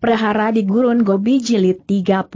Prahara di Gurun Gobi Jilid 31.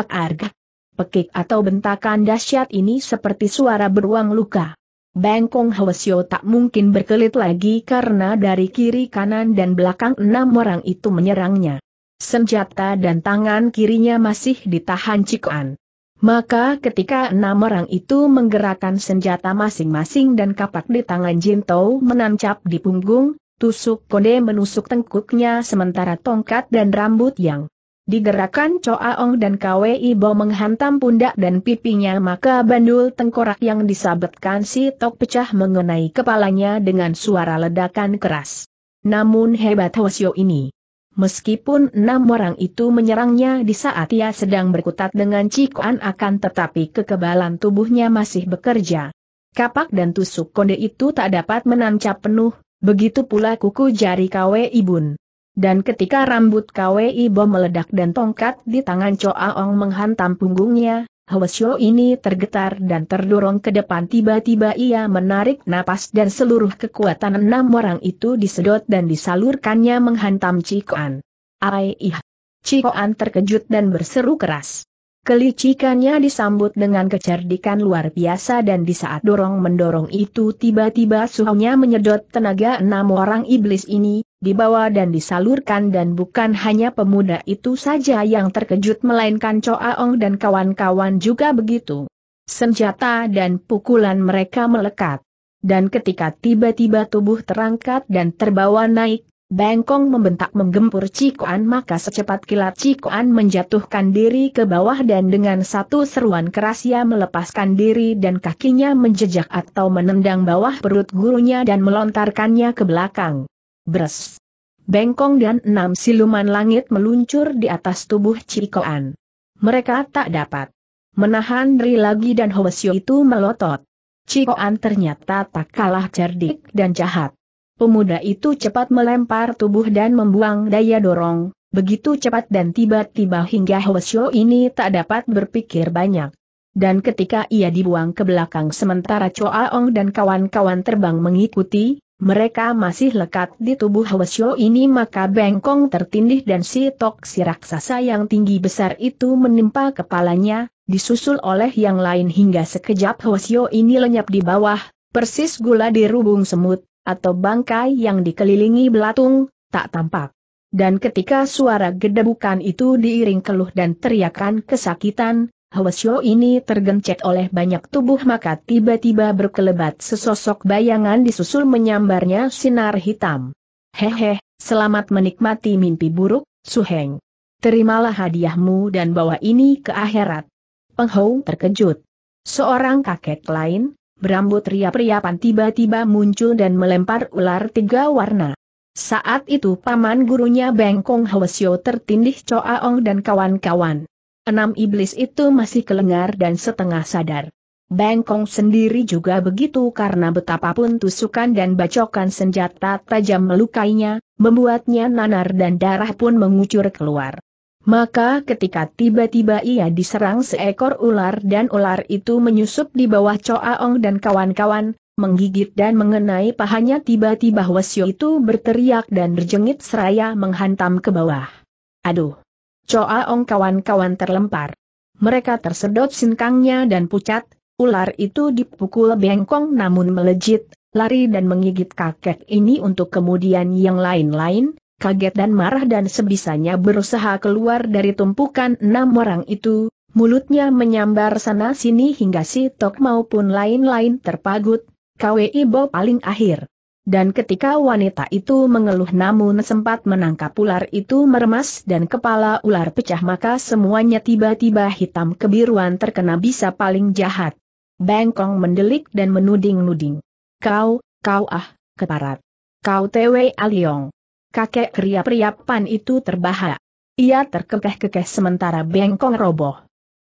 Ak arga. Pekik atau bentakan dahsyat ini seperti suara beruang luka. Bengkong Hwasyo tak mungkin berkelit lagi karena dari kiri kanan dan belakang enam orang itu menyerangnya. Senjata dan tangan kirinya masih ditahan Cikuan. Maka ketika enam orang itu menggerakkan senjata masing-masing dan kapak di tangan Jintou menancap di punggung, Tusuk kode menusuk tengkuknya sementara tongkat dan rambut yang digerakkan Ong dan Kwe Bo menghantam pundak dan pipinya maka bandul tengkorak yang disabetkan si Tok pecah mengenai kepalanya dengan suara ledakan keras. Namun hebat Hwasyo ini. Meskipun enam orang itu menyerangnya di saat ia sedang berkutat dengan Cikuan akan tetapi kekebalan tubuhnya masih bekerja. Kapak dan tusuk konde itu tak dapat menancap penuh Begitu pula kuku jari KW Ibun. Dan ketika rambut KW Ibo meledak dan tongkat di tangan Choa Ong menghantam punggungnya, Hwasyo ini tergetar dan terdorong ke depan tiba-tiba ia menarik napas dan seluruh kekuatan enam orang itu disedot dan disalurkannya menghantam Cikoan. Ai ih! Cikoan terkejut dan berseru keras. Kelicikannya disambut dengan kecerdikan luar biasa dan di saat dorong-mendorong itu tiba-tiba suhunya menyedot tenaga enam orang iblis ini, dibawa dan disalurkan dan bukan hanya pemuda itu saja yang terkejut melainkan Coaong dan kawan-kawan juga begitu. Senjata dan pukulan mereka melekat. Dan ketika tiba-tiba tubuh terangkat dan terbawa naik, Bengkong membentak menggempur Cikoan maka secepat kilat Cikoan menjatuhkan diri ke bawah dan dengan satu seruan keras ia melepaskan diri dan kakinya menjejak atau menendang bawah perut gurunya dan melontarkannya ke belakang. Bres! Bengkong dan enam siluman langit meluncur di atas tubuh Cikoan. Mereka tak dapat menahan diri lagi dan Hwasyo itu melotot. Cikoan ternyata tak kalah cerdik dan jahat. Pemuda itu cepat melempar tubuh dan membuang daya dorong, begitu cepat dan tiba-tiba hingga Hwasyo ini tak dapat berpikir banyak. Dan ketika ia dibuang ke belakang sementara Choa Ong dan kawan-kawan terbang mengikuti, mereka masih lekat di tubuh Hwasyo ini maka bengkong tertindih dan si tok toksi raksasa yang tinggi besar itu menimpa kepalanya, disusul oleh yang lain hingga sekejap Hwasyo ini lenyap di bawah, persis gula di rubung semut, atau bangkai yang dikelilingi belatung, tak tampak. Dan ketika suara gedebukan itu diiring keluh dan teriakan kesakitan, Hwasyo ini tergencet oleh banyak tubuh maka tiba-tiba berkelebat sesosok bayangan disusul menyambarnya sinar hitam. Hehe, selamat menikmati mimpi buruk, Suheng. Terimalah hadiahmu dan bawa ini ke akhirat. Penghong terkejut. Seorang kakek lain, berambut ria riapan tiba-tiba muncul dan melempar ular tiga warna. Saat itu paman gurunya Bengkong Hwasyo tertindih Ong dan kawan-kawan. Enam iblis itu masih kelengar dan setengah sadar. Bengkong sendiri juga begitu karena betapapun tusukan dan bacokan senjata tajam melukainya, membuatnya nanar dan darah pun mengucur keluar. Maka ketika tiba-tiba ia diserang seekor ular dan ular itu menyusup di bawah Coaong dan kawan-kawan, menggigit dan mengenai pahanya tiba-tiba Wesyo itu berteriak dan berjengit seraya menghantam ke bawah. Aduh! Coaong kawan-kawan terlempar. Mereka tersedot sinkangnya dan pucat, ular itu dipukul bengkong namun melejit, lari dan menggigit kakek ini untuk kemudian yang lain-lain, kaget dan marah dan sebisanya berusaha keluar dari tumpukan enam orang itu, mulutnya menyambar sana-sini hingga si Tok maupun lain-lain terpagut, KWI Bo paling akhir. Dan ketika wanita itu mengeluh namun sempat menangkap ular itu meremas dan kepala ular pecah maka semuanya tiba-tiba hitam kebiruan terkena bisa paling jahat. Bengkong mendelik dan menuding-nuding. Kau, kau ah, keparat. Kau tewe aliong kakek kriap priapan itu terbahak. Ia terkekeh-kekeh sementara bengkong roboh.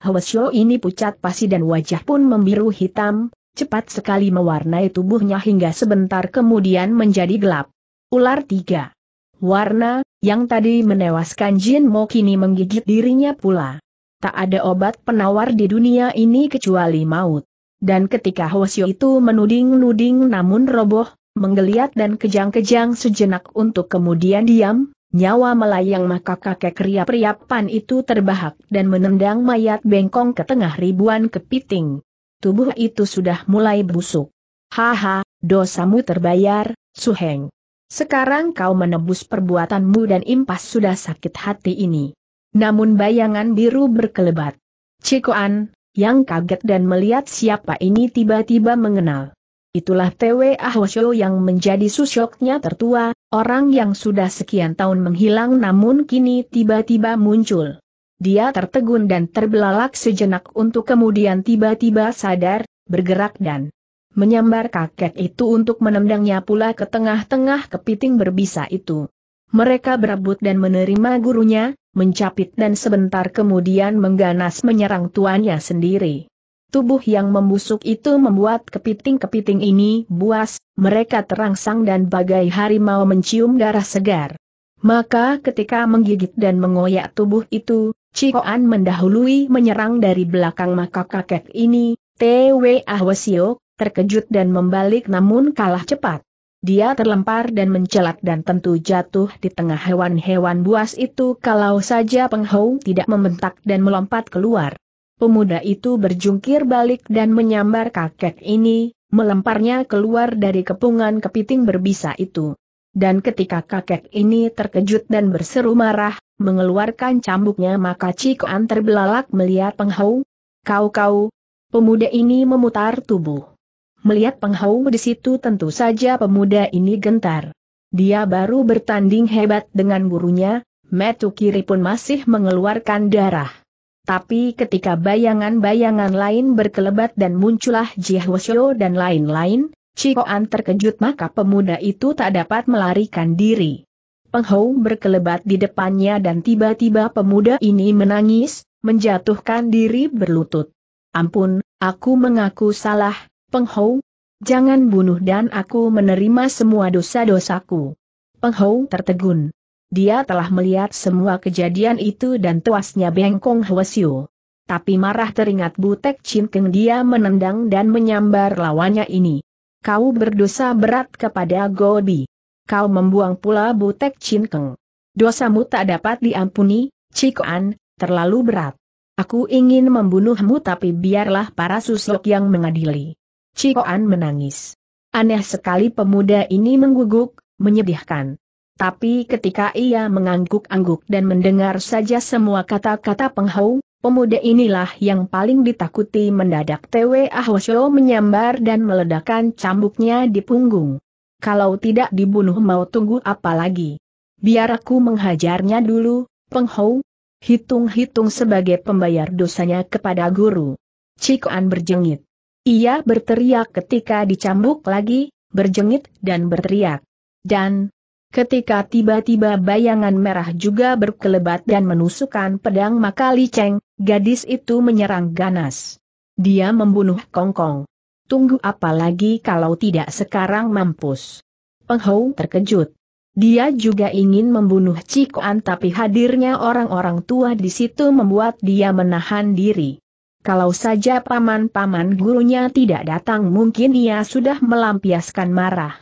Hwasyo ini pucat pasi dan wajah pun membiru hitam, cepat sekali mewarnai tubuhnya hingga sebentar kemudian menjadi gelap. Ular tiga. Warna, yang tadi menewaskan Jin Mo kini menggigit dirinya pula. Tak ada obat penawar di dunia ini kecuali maut. Dan ketika Hwasyo itu menuding-nuding namun roboh, menggeliat dan kejang-kejang sejenak untuk kemudian diam, nyawa melayang maka kakek riap-riapan itu terbahak dan menendang mayat bengkong ke tengah ribuan kepiting. Tubuh itu sudah mulai busuk. Haha, dosamu terbayar, Suheng. Sekarang kau menebus perbuatanmu dan impas sudah sakit hati ini. Namun bayangan biru berkelebat. Cikoan, yang kaget dan melihat siapa ini tiba-tiba mengenal. Itulah Tw Ahosyo yang menjadi susyoknya tertua, orang yang sudah sekian tahun menghilang namun kini tiba-tiba muncul. Dia tertegun dan terbelalak sejenak untuk kemudian tiba-tiba sadar, bergerak dan menyambar kakek itu untuk menendangnya pula ke tengah-tengah kepiting berbisa itu. Mereka berebut dan menerima gurunya, mencapit dan sebentar kemudian mengganas menyerang tuannya sendiri. Tubuh yang membusuk itu membuat kepiting-kepiting ini buas, mereka terangsang dan bagai harimau mencium darah segar. Maka ketika menggigit dan mengoyak tubuh itu, Cikoan mendahului menyerang dari belakang maka kakek ini, T.W. Ahwasio, terkejut dan membalik namun kalah cepat. Dia terlempar dan mencelat dan tentu jatuh di tengah hewan-hewan buas itu kalau saja penghau tidak membentak dan melompat keluar. Pemuda itu berjungkir balik dan menyambar kakek ini, melemparnya keluar dari kepungan kepiting berbisa itu. Dan ketika kakek ini terkejut dan berseru marah, mengeluarkan cambuknya maka Cikoan terbelalak melihat penghau. Kau-kau, pemuda ini memutar tubuh. Melihat penghau di situ tentu saja pemuda ini gentar. Dia baru bertanding hebat dengan gurunya, metu kiri pun masih mengeluarkan darah. Tapi ketika bayangan-bayangan lain berkelebat dan muncullah Jihoshio dan lain-lain, Cikoan terkejut maka pemuda itu tak dapat melarikan diri. Penghou berkelebat di depannya dan tiba-tiba pemuda ini menangis, menjatuhkan diri berlutut. Ampun, aku mengaku salah, Penghou. Jangan bunuh dan aku menerima semua dosa-dosaku. Penghou tertegun. Dia telah melihat semua kejadian itu dan tuasnya bengkong Hwasyu. Tapi marah teringat Butek Cinkeng dia menendang dan menyambar lawannya ini. Kau berdosa berat kepada Gobi. Kau membuang pula Butek Cinkeng. Dosamu tak dapat diampuni, Cikoan, terlalu berat. Aku ingin membunuhmu tapi biarlah para susuk yang mengadili. Cikoan menangis. Aneh sekali pemuda ini mengguguk, menyedihkan. Tapi ketika ia mengangguk-angguk dan mendengar saja semua kata-kata penghau, pemuda inilah yang paling ditakuti mendadak Tewe Ahwasyo menyambar dan meledakkan cambuknya di punggung. Kalau tidak dibunuh mau tunggu apa lagi? Biar aku menghajarnya dulu, penghau. Hitung-hitung sebagai pembayar dosanya kepada guru. Cikoan berjengit. Ia berteriak ketika dicambuk lagi, berjengit dan berteriak. Dan, Ketika tiba-tiba bayangan merah juga berkelebat dan menusukkan pedang maka Li Cheng, gadis itu menyerang ganas. Dia membunuh Kongkong. -Kong. Tunggu apa lagi kalau tidak sekarang mampus. Penghau terkejut. Dia juga ingin membunuh Cikoan tapi hadirnya orang-orang tua di situ membuat dia menahan diri. Kalau saja paman-paman gurunya tidak datang mungkin ia sudah melampiaskan marah.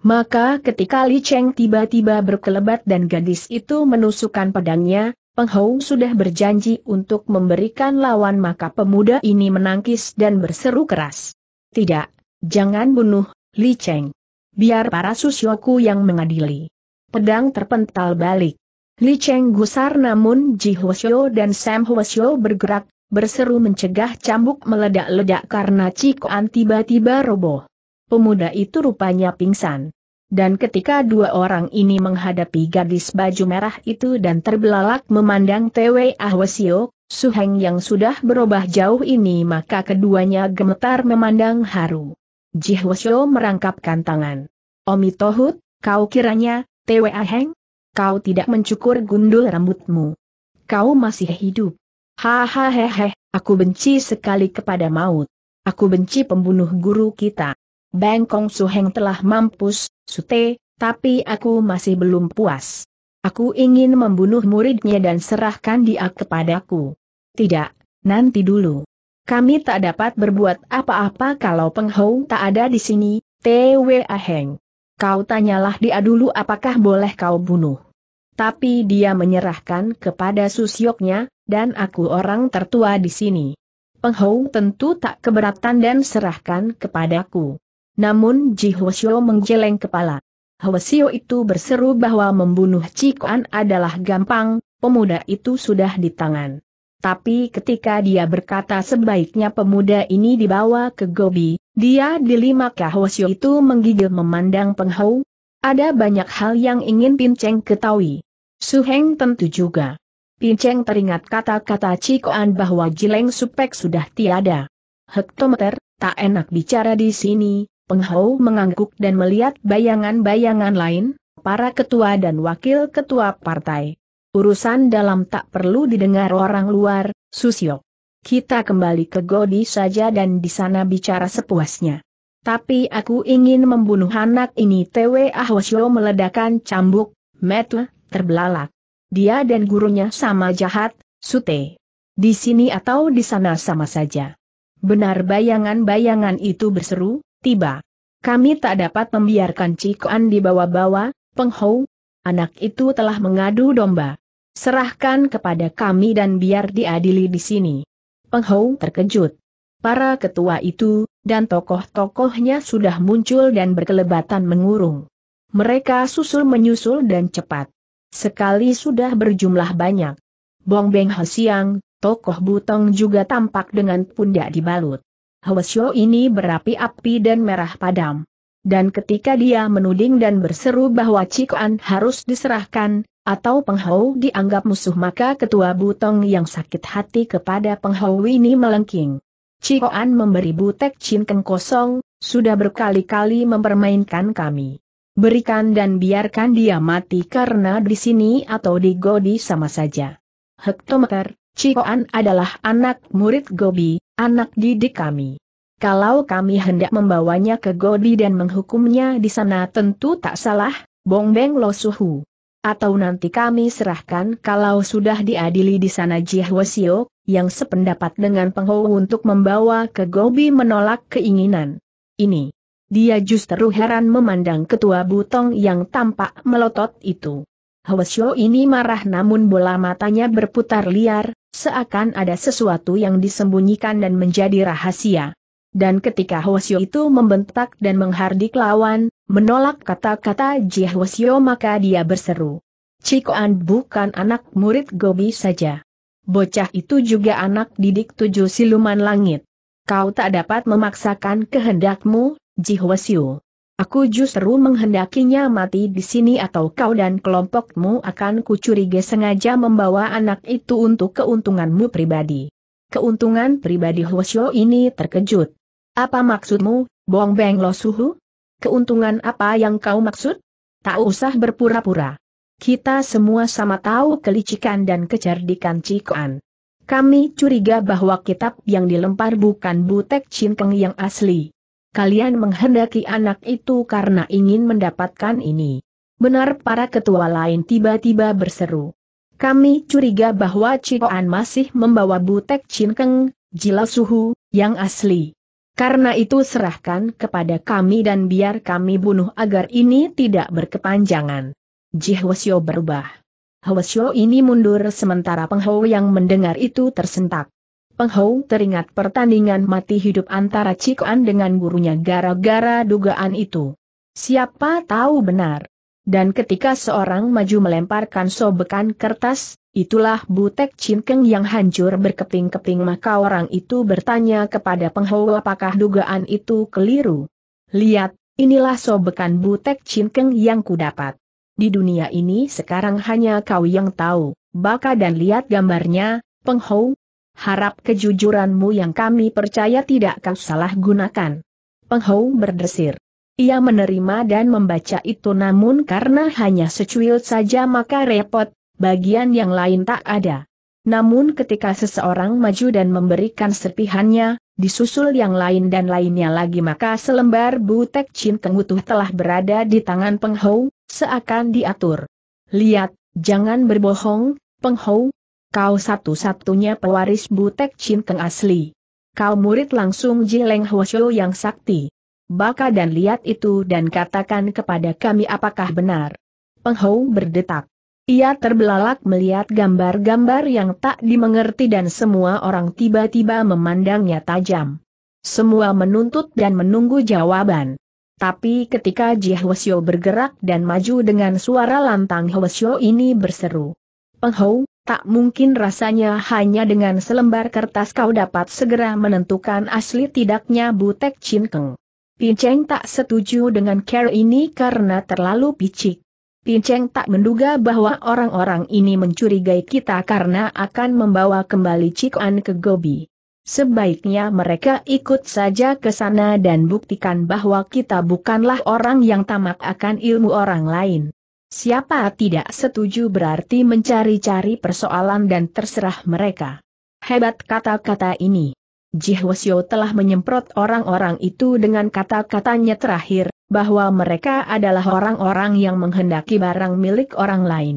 Maka ketika Li Cheng tiba-tiba berkelebat dan gadis itu menusukkan pedangnya, Peng Hou sudah berjanji untuk memberikan lawan maka pemuda ini menangkis dan berseru keras. Tidak, jangan bunuh, Li Cheng. Biar para susyoku yang mengadili. Pedang terpental balik. Li Cheng gusar namun Ji Hwasyo dan Sam Hwasyo bergerak, berseru mencegah cambuk meledak-ledak karena Cikoan tiba-tiba roboh pemuda itu rupanya pingsan. Dan ketika dua orang ini menghadapi gadis baju merah itu dan terbelalak memandang Tw Ahwasio, Suheng yang sudah berubah jauh ini maka keduanya gemetar memandang haru. Jihwasio merangkapkan tangan. Omi Tohut, kau kiranya, Tw Aheng? Kau tidak mencukur gundul rambutmu. Kau masih hidup. Hahaha, aku benci sekali kepada maut. Aku benci pembunuh guru kita. Bangkong Suheng telah mampus, Sute, tapi aku masih belum puas. Aku ingin membunuh muridnya dan serahkan dia kepadaku. Tidak, nanti dulu. Kami tak dapat berbuat apa-apa kalau Hou tak ada di sini, Twa Heng. Kau tanyalah dia dulu apakah boleh kau bunuh. Tapi dia menyerahkan kepada susyoknya, dan aku orang tertua di sini. Hou tentu tak keberatan dan serahkan kepadaku. Namun Ji Hwasyo menggeleng kepala. Hwasyo itu berseru bahwa membunuh Cikuan adalah gampang, pemuda itu sudah di tangan. Tapi ketika dia berkata sebaiknya pemuda ini dibawa ke Gobi, dia di lima Hwasyo itu menggigil memandang penghau. Ada banyak hal yang ingin Pinceng ketahui. Suheng tentu juga. Pinceng teringat kata-kata Cikoan bahwa Jileng Supek sudah tiada. Hektometer, tak enak bicara di sini, Penghou mengangguk dan melihat bayangan-bayangan lain, para ketua dan wakil ketua partai. Urusan dalam tak perlu didengar orang luar, Susio. Kita kembali ke Godi saja dan di sana bicara sepuasnya. Tapi aku ingin membunuh anak ini TW Ahwasyo meledakan cambuk, metu, terbelalak. Dia dan gurunya sama jahat, Sute. Di sini atau di sana sama saja. Benar bayangan-bayangan itu berseru, tiba. Kami tak dapat membiarkan Cikoan dibawa-bawa, penghou. Anak itu telah mengadu domba. Serahkan kepada kami dan biar diadili di sini. Penghou terkejut. Para ketua itu, dan tokoh-tokohnya sudah muncul dan berkelebatan mengurung. Mereka susul menyusul dan cepat. Sekali sudah berjumlah banyak. Bong Beng Hesiang, tokoh Butong juga tampak dengan pundak dibalut. Hwasyo ini berapi-api dan merah padam. Dan ketika dia menuding dan berseru bahwa Cikoan harus diserahkan, atau Penghou dianggap musuh maka ketua Butong yang sakit hati kepada Penghou ini melengking. Cikoan memberi Butek Cinkeng kosong, sudah berkali-kali mempermainkan kami. Berikan dan biarkan dia mati karena di sini atau di Godi sama saja. Hektometer, Cikoan adalah anak murid Gobi, anak didik kami. Kalau kami hendak membawanya ke Godi dan menghukumnya di sana tentu tak salah, Bong Beng Lo Suhu. Atau nanti kami serahkan kalau sudah diadili di sana Jihwasio, yang sependapat dengan Penghou untuk membawa ke Gobi menolak keinginan. Ini. Dia justru heran memandang ketua butong yang tampak melotot itu. Hwasyo ini marah namun bola matanya berputar liar, Seakan ada sesuatu yang disembunyikan dan menjadi rahasia. Dan ketika Hwasyo itu membentak dan menghardik lawan, menolak kata-kata Ji Hwasyo maka dia berseru. Cikoan bukan anak murid Gobi saja. Bocah itu juga anak didik tujuh siluman langit. Kau tak dapat memaksakan kehendakmu, Ji Hwasyo. Aku justru menghendakinya mati di sini atau kau dan kelompokmu akan kucurigai sengaja membawa anak itu untuk keuntunganmu pribadi. Keuntungan pribadi Hwasyo ini terkejut. Apa maksudmu, Bong Beng Lo Suhu? Keuntungan apa yang kau maksud? Tak usah berpura-pura. Kita semua sama tahu kelicikan dan kecerdikan Cikoan. Kami curiga bahwa kitab yang dilempar bukan Butek Cinkeng yang asli kalian menghendaki anak itu karena ingin mendapatkan ini. Benar para ketua lain tiba-tiba berseru. Kami curiga bahwa Cikoan masih membawa butek cinkeng, jila suhu, yang asli. Karena itu serahkan kepada kami dan biar kami bunuh agar ini tidak berkepanjangan. Ji Jihwasyo berubah. Hwasyo ini mundur sementara penghou yang mendengar itu tersentak. Peng Hou teringat pertandingan mati hidup antara Cikuan dengan gurunya gara-gara dugaan itu. Siapa tahu benar. Dan ketika seorang maju melemparkan sobekan kertas, itulah Butek Cinkeng yang hancur berkeping-keping maka orang itu bertanya kepada Peng Hou apakah dugaan itu keliru. Lihat, inilah sobekan Butek Cinkeng yang kudapat. Di dunia ini sekarang hanya kau yang tahu, baka dan lihat gambarnya, Peng Hou, harap kejujuranmu yang kami percaya tidak kau salah gunakan. Penghou berdesir. Ia menerima dan membaca itu namun karena hanya secuil saja maka repot, bagian yang lain tak ada. Namun ketika seseorang maju dan memberikan serpihannya, disusul yang lain dan lainnya lagi maka selembar butek cin tengutuh telah berada di tangan penghou, seakan diatur. Lihat, jangan berbohong, penghou, Kau satu-satunya pewaris Butek Cinkeng asli. Kau murid langsung Jileng Hwasyo yang sakti. Baka dan lihat itu dan katakan kepada kami apakah benar. Penghou berdetak. Ia terbelalak melihat gambar-gambar yang tak dimengerti dan semua orang tiba-tiba memandangnya tajam. Semua menuntut dan menunggu jawaban. Tapi ketika Ji Hwasyo bergerak dan maju dengan suara lantang Hwasyo ini berseru. Penghou, tak mungkin rasanya hanya dengan selembar kertas kau dapat segera menentukan asli tidaknya Butek Cinkeng. Pinceng tak setuju dengan care ini karena terlalu picik. Pinceng tak menduga bahwa orang-orang ini mencurigai kita karena akan membawa kembali Cikuan ke Gobi. Sebaiknya mereka ikut saja ke sana dan buktikan bahwa kita bukanlah orang yang tamak akan ilmu orang lain. Siapa tidak setuju berarti mencari-cari persoalan dan terserah mereka. Hebat kata-kata ini. Jihwasyo telah menyemprot orang-orang itu dengan kata-katanya terakhir, bahwa mereka adalah orang-orang yang menghendaki barang milik orang lain.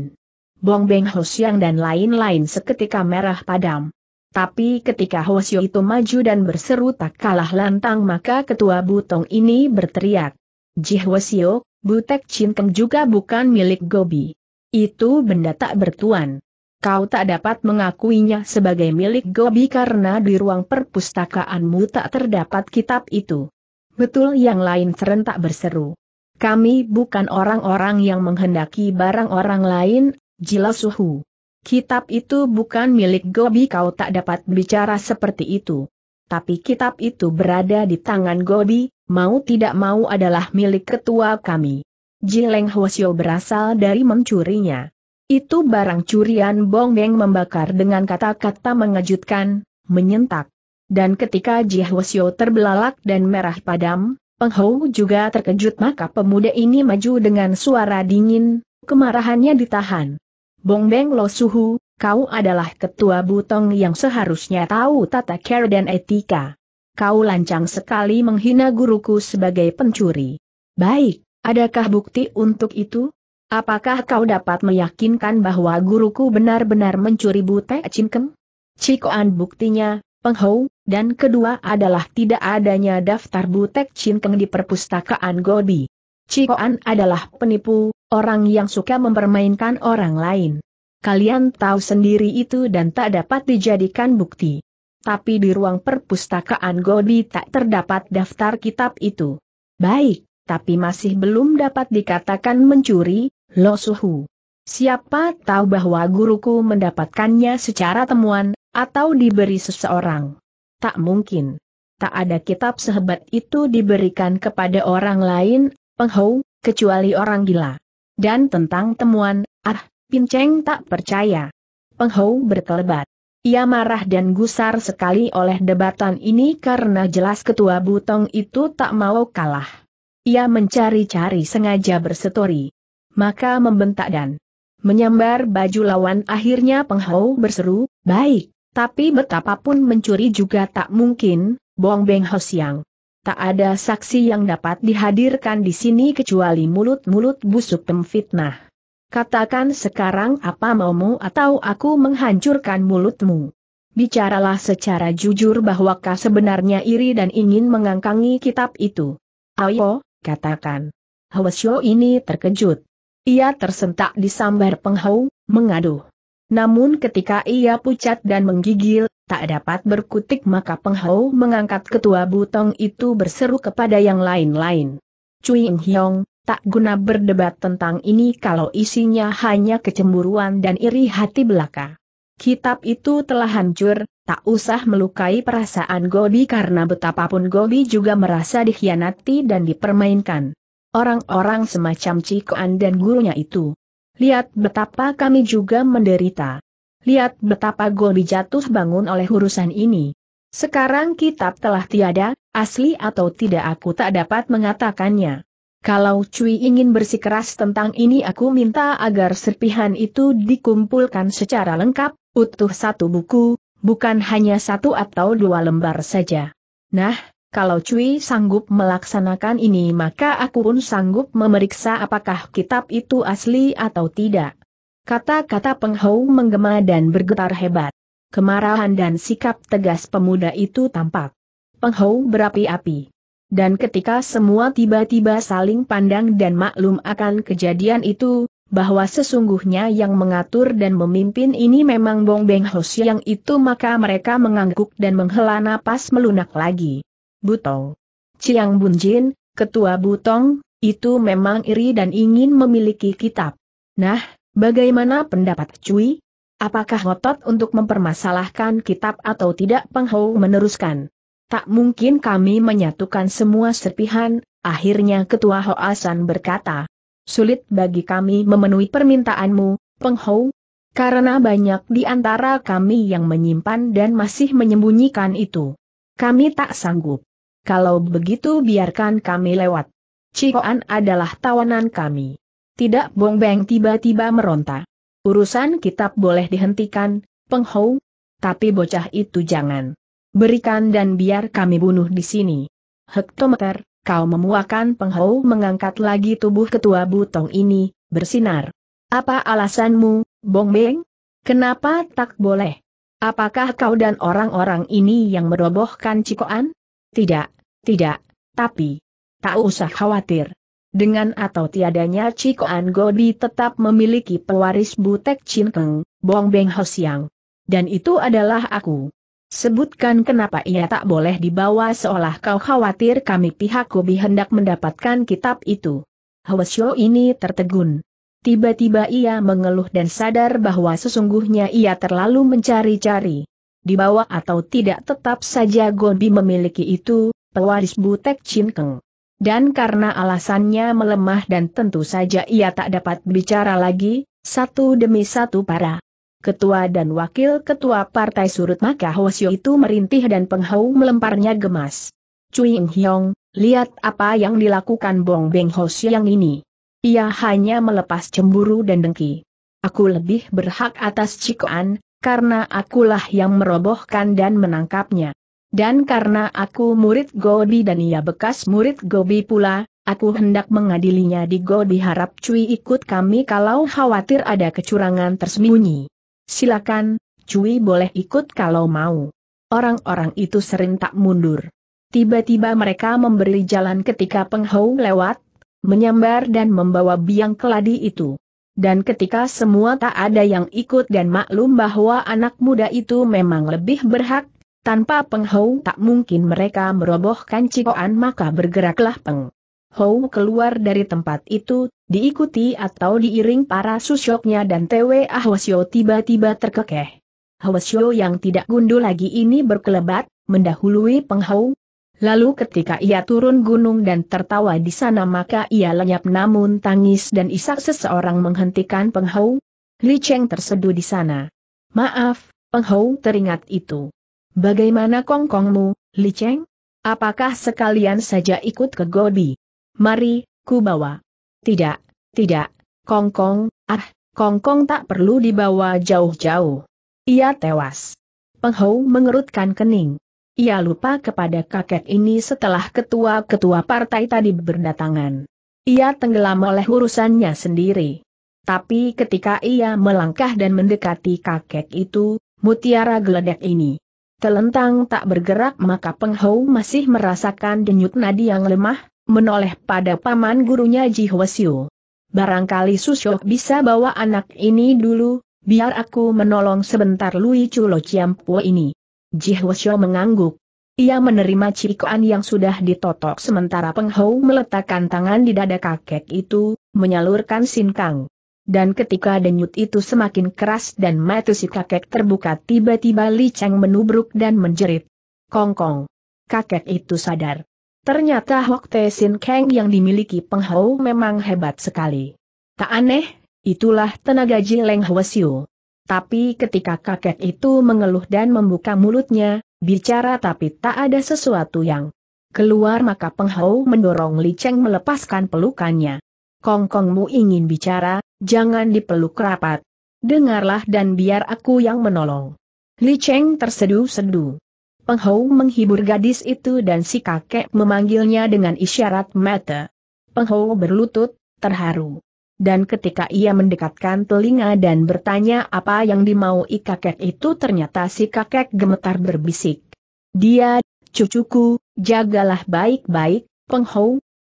Bong Beng Hosyang dan lain-lain seketika merah padam. Tapi ketika Hosyo itu maju dan berseru tak kalah lantang maka ketua butong ini berteriak. Jihwasio, Butek Cinkeng juga bukan milik Gobi. Itu benda tak bertuan. Kau tak dapat mengakuinya sebagai milik Gobi karena di ruang perpustakaanmu tak terdapat kitab itu. Betul yang lain serentak berseru. Kami bukan orang-orang yang menghendaki barang orang lain, jelas suhu. Kitab itu bukan milik Gobi kau tak dapat bicara seperti itu. Tapi kitab itu berada di tangan Gobi, mau tidak mau adalah milik ketua kami. Jileng Hwasyo berasal dari mencurinya. Itu barang curian Bong Beng membakar dengan kata-kata mengejutkan, menyentak. Dan ketika Ji Hwasyo terbelalak dan merah padam, Peng Hou juga terkejut maka pemuda ini maju dengan suara dingin, kemarahannya ditahan. Bong Beng Lo Suhu, kau adalah ketua butong yang seharusnya tahu tata cara dan etika kau lancang sekali menghina guruku sebagai pencuri. Baik, adakah bukti untuk itu? Apakah kau dapat meyakinkan bahwa guruku benar-benar mencuri butek cingkem? Cikoan buktinya, penghou, dan kedua adalah tidak adanya daftar butek cingkeng di perpustakaan Gobi. Cikoan adalah penipu, orang yang suka mempermainkan orang lain. Kalian tahu sendiri itu dan tak dapat dijadikan bukti tapi di ruang perpustakaan Godi tak terdapat daftar kitab itu. Baik, tapi masih belum dapat dikatakan mencuri, Lo Suhu. Siapa tahu bahwa guruku mendapatkannya secara temuan, atau diberi seseorang. Tak mungkin. Tak ada kitab sehebat itu diberikan kepada orang lain, penghou, kecuali orang gila. Dan tentang temuan, ah, Pinceng tak percaya. Penghou berkelebat. Ia marah dan gusar sekali oleh debatan ini karena jelas ketua Butong itu tak mau kalah. Ia mencari-cari sengaja bersetori. Maka membentak dan menyambar baju lawan akhirnya penghau berseru, baik, tapi betapapun mencuri juga tak mungkin, Bong Beng Ho Siang. Tak ada saksi yang dapat dihadirkan di sini kecuali mulut-mulut busuk pemfitnah. Katakan sekarang apa maumu atau aku menghancurkan mulutmu. Bicaralah secara jujur bahwa kau sebenarnya iri dan ingin mengangkangi kitab itu. Ayo, katakan. Hwesyo ini terkejut. Ia tersentak di sambar penghau, mengaduh. Namun ketika ia pucat dan menggigil, tak dapat berkutik maka penghau mengangkat ketua butong itu berseru kepada yang lain-lain. Cui Hyong, Tak guna berdebat tentang ini kalau isinya hanya kecemburuan dan iri hati belaka. Kitab itu telah hancur, tak usah melukai perasaan Gobi karena betapapun Gobi juga merasa dikhianati dan dipermainkan. Orang-orang semacam Cikoan dan gurunya itu. Lihat betapa kami juga menderita. Lihat betapa Gobi jatuh bangun oleh urusan ini. Sekarang kitab telah tiada, asli atau tidak aku tak dapat mengatakannya. Kalau Cui ingin bersikeras tentang ini aku minta agar serpihan itu dikumpulkan secara lengkap, utuh satu buku, bukan hanya satu atau dua lembar saja. Nah, kalau Cui sanggup melaksanakan ini maka aku pun sanggup memeriksa apakah kitab itu asli atau tidak. Kata-kata penghau menggema dan bergetar hebat. Kemarahan dan sikap tegas pemuda itu tampak. Penghau berapi-api. Dan ketika semua tiba-tiba saling pandang dan maklum akan kejadian itu, bahwa sesungguhnya yang mengatur dan memimpin ini memang Bong Beng Ho yang itu maka mereka mengangguk dan menghela napas melunak lagi. Butong. Chiang Bunjin, Ketua Butong, itu memang iri dan ingin memiliki kitab. Nah, bagaimana pendapat Cui? Apakah ngotot untuk mempermasalahkan kitab atau tidak Peng Ho meneruskan? Tak mungkin kami menyatukan semua serpihan, akhirnya Ketua Hoasan berkata. Sulit bagi kami memenuhi permintaanmu, Penghou, karena banyak di antara kami yang menyimpan dan masih menyembunyikan itu. Kami tak sanggup. Kalau begitu biarkan kami lewat. Cikoan adalah tawanan kami. Tidak Bongbeng tiba-tiba meronta. Urusan kitab boleh dihentikan, Penghou, tapi bocah itu jangan. Berikan dan biar kami bunuh di sini. Hektometer, kau memuakan penghau mengangkat lagi tubuh ketua butong ini, bersinar. Apa alasanmu, Bong Beng? Kenapa tak boleh? Apakah kau dan orang-orang ini yang merobohkan Cikoan? Tidak, tidak, tapi, tak usah khawatir. Dengan atau tiadanya Cikoan Godi tetap memiliki pewaris Butek Cinkeng, Bong Beng Hosiang. Dan itu adalah aku. Sebutkan kenapa ia tak boleh dibawa seolah kau khawatir kami pihak Kobi hendak mendapatkan kitab itu. Hwasyo ini tertegun. Tiba-tiba ia mengeluh dan sadar bahwa sesungguhnya ia terlalu mencari-cari. Dibawa atau tidak tetap saja Gobi memiliki itu, pewaris Butek Cinkeng. Dan karena alasannya melemah dan tentu saja ia tak dapat bicara lagi, satu demi satu para ketua dan wakil ketua partai surut maka Hosio itu merintih dan Penghau melemparnya gemas. Cui Hyong, lihat apa yang dilakukan Bong Beng Hosio yang ini. Ia hanya melepas cemburu dan dengki. Aku lebih berhak atas Cikoan, karena akulah yang merobohkan dan menangkapnya. Dan karena aku murid Gobi dan ia bekas murid Gobi pula, Aku hendak mengadilinya di Gobi. Harap Cui ikut kami kalau khawatir ada kecurangan tersembunyi. Silakan, Cui boleh ikut kalau mau. Orang-orang itu sering tak mundur. Tiba-tiba mereka memberi jalan ketika penghau lewat, menyambar dan membawa biang keladi itu. Dan ketika semua tak ada yang ikut dan maklum bahwa anak muda itu memang lebih berhak, tanpa penghau tak mungkin mereka merobohkan cikoan maka bergeraklah peng. Hou keluar dari tempat itu, diikuti atau diiring para susyoknya dan TW Ahwasyo tiba-tiba terkekeh. Hwasyo yang tidak gundul lagi ini berkelebat, mendahului penghau. Lalu ketika ia turun gunung dan tertawa di sana maka ia lenyap namun tangis dan isak seseorang menghentikan penghau. Li Cheng terseduh di sana. Maaf, penghau teringat itu. Bagaimana kongkongmu, Li Cheng? Apakah sekalian saja ikut ke Gobi? Mari, ku bawa. Tidak, tidak, Kongkong, ah, Kongkong tak perlu dibawa jauh-jauh. Ia tewas. Penghou mengerutkan kening. Ia lupa kepada kakek ini setelah ketua-ketua partai tadi berdatangan. Ia tenggelam oleh urusannya sendiri. Tapi ketika ia melangkah dan mendekati kakek itu, mutiara geledek ini telentang tak bergerak maka Penghou masih merasakan denyut nadi yang lemah, menoleh pada paman gurunya Ji Hwasyu. Barangkali Susyok bisa bawa anak ini dulu, biar aku menolong sebentar Lui Chulo Chiampo ini. Ji Hwasyu mengangguk. Ia menerima cikoan yang sudah ditotok sementara Peng meletakkan tangan di dada kakek itu, menyalurkan sinkang. Dan ketika denyut itu semakin keras dan mata si kakek terbuka tiba-tiba Li Cheng menubruk dan menjerit. Kongkong. -kong. Kakek itu sadar. Ternyata Hok Te Sin Kang yang dimiliki Peng Hou memang hebat sekali. Tak aneh, itulah tenaga Jileng Hwasyu. Tapi ketika kakek itu mengeluh dan membuka mulutnya, bicara tapi tak ada sesuatu yang keluar maka Peng Hou mendorong Li Cheng melepaskan pelukannya. Kongkongmu ingin bicara, jangan dipeluk rapat. Dengarlah dan biar aku yang menolong. Li Cheng terseduh-seduh. Peng menghibur gadis itu dan si kakek memanggilnya dengan isyarat mata. Peng berlutut, terharu. Dan ketika ia mendekatkan telinga dan bertanya apa yang dimau i kakek itu ternyata si kakek gemetar berbisik. Dia, cucuku, jagalah baik-baik, Peng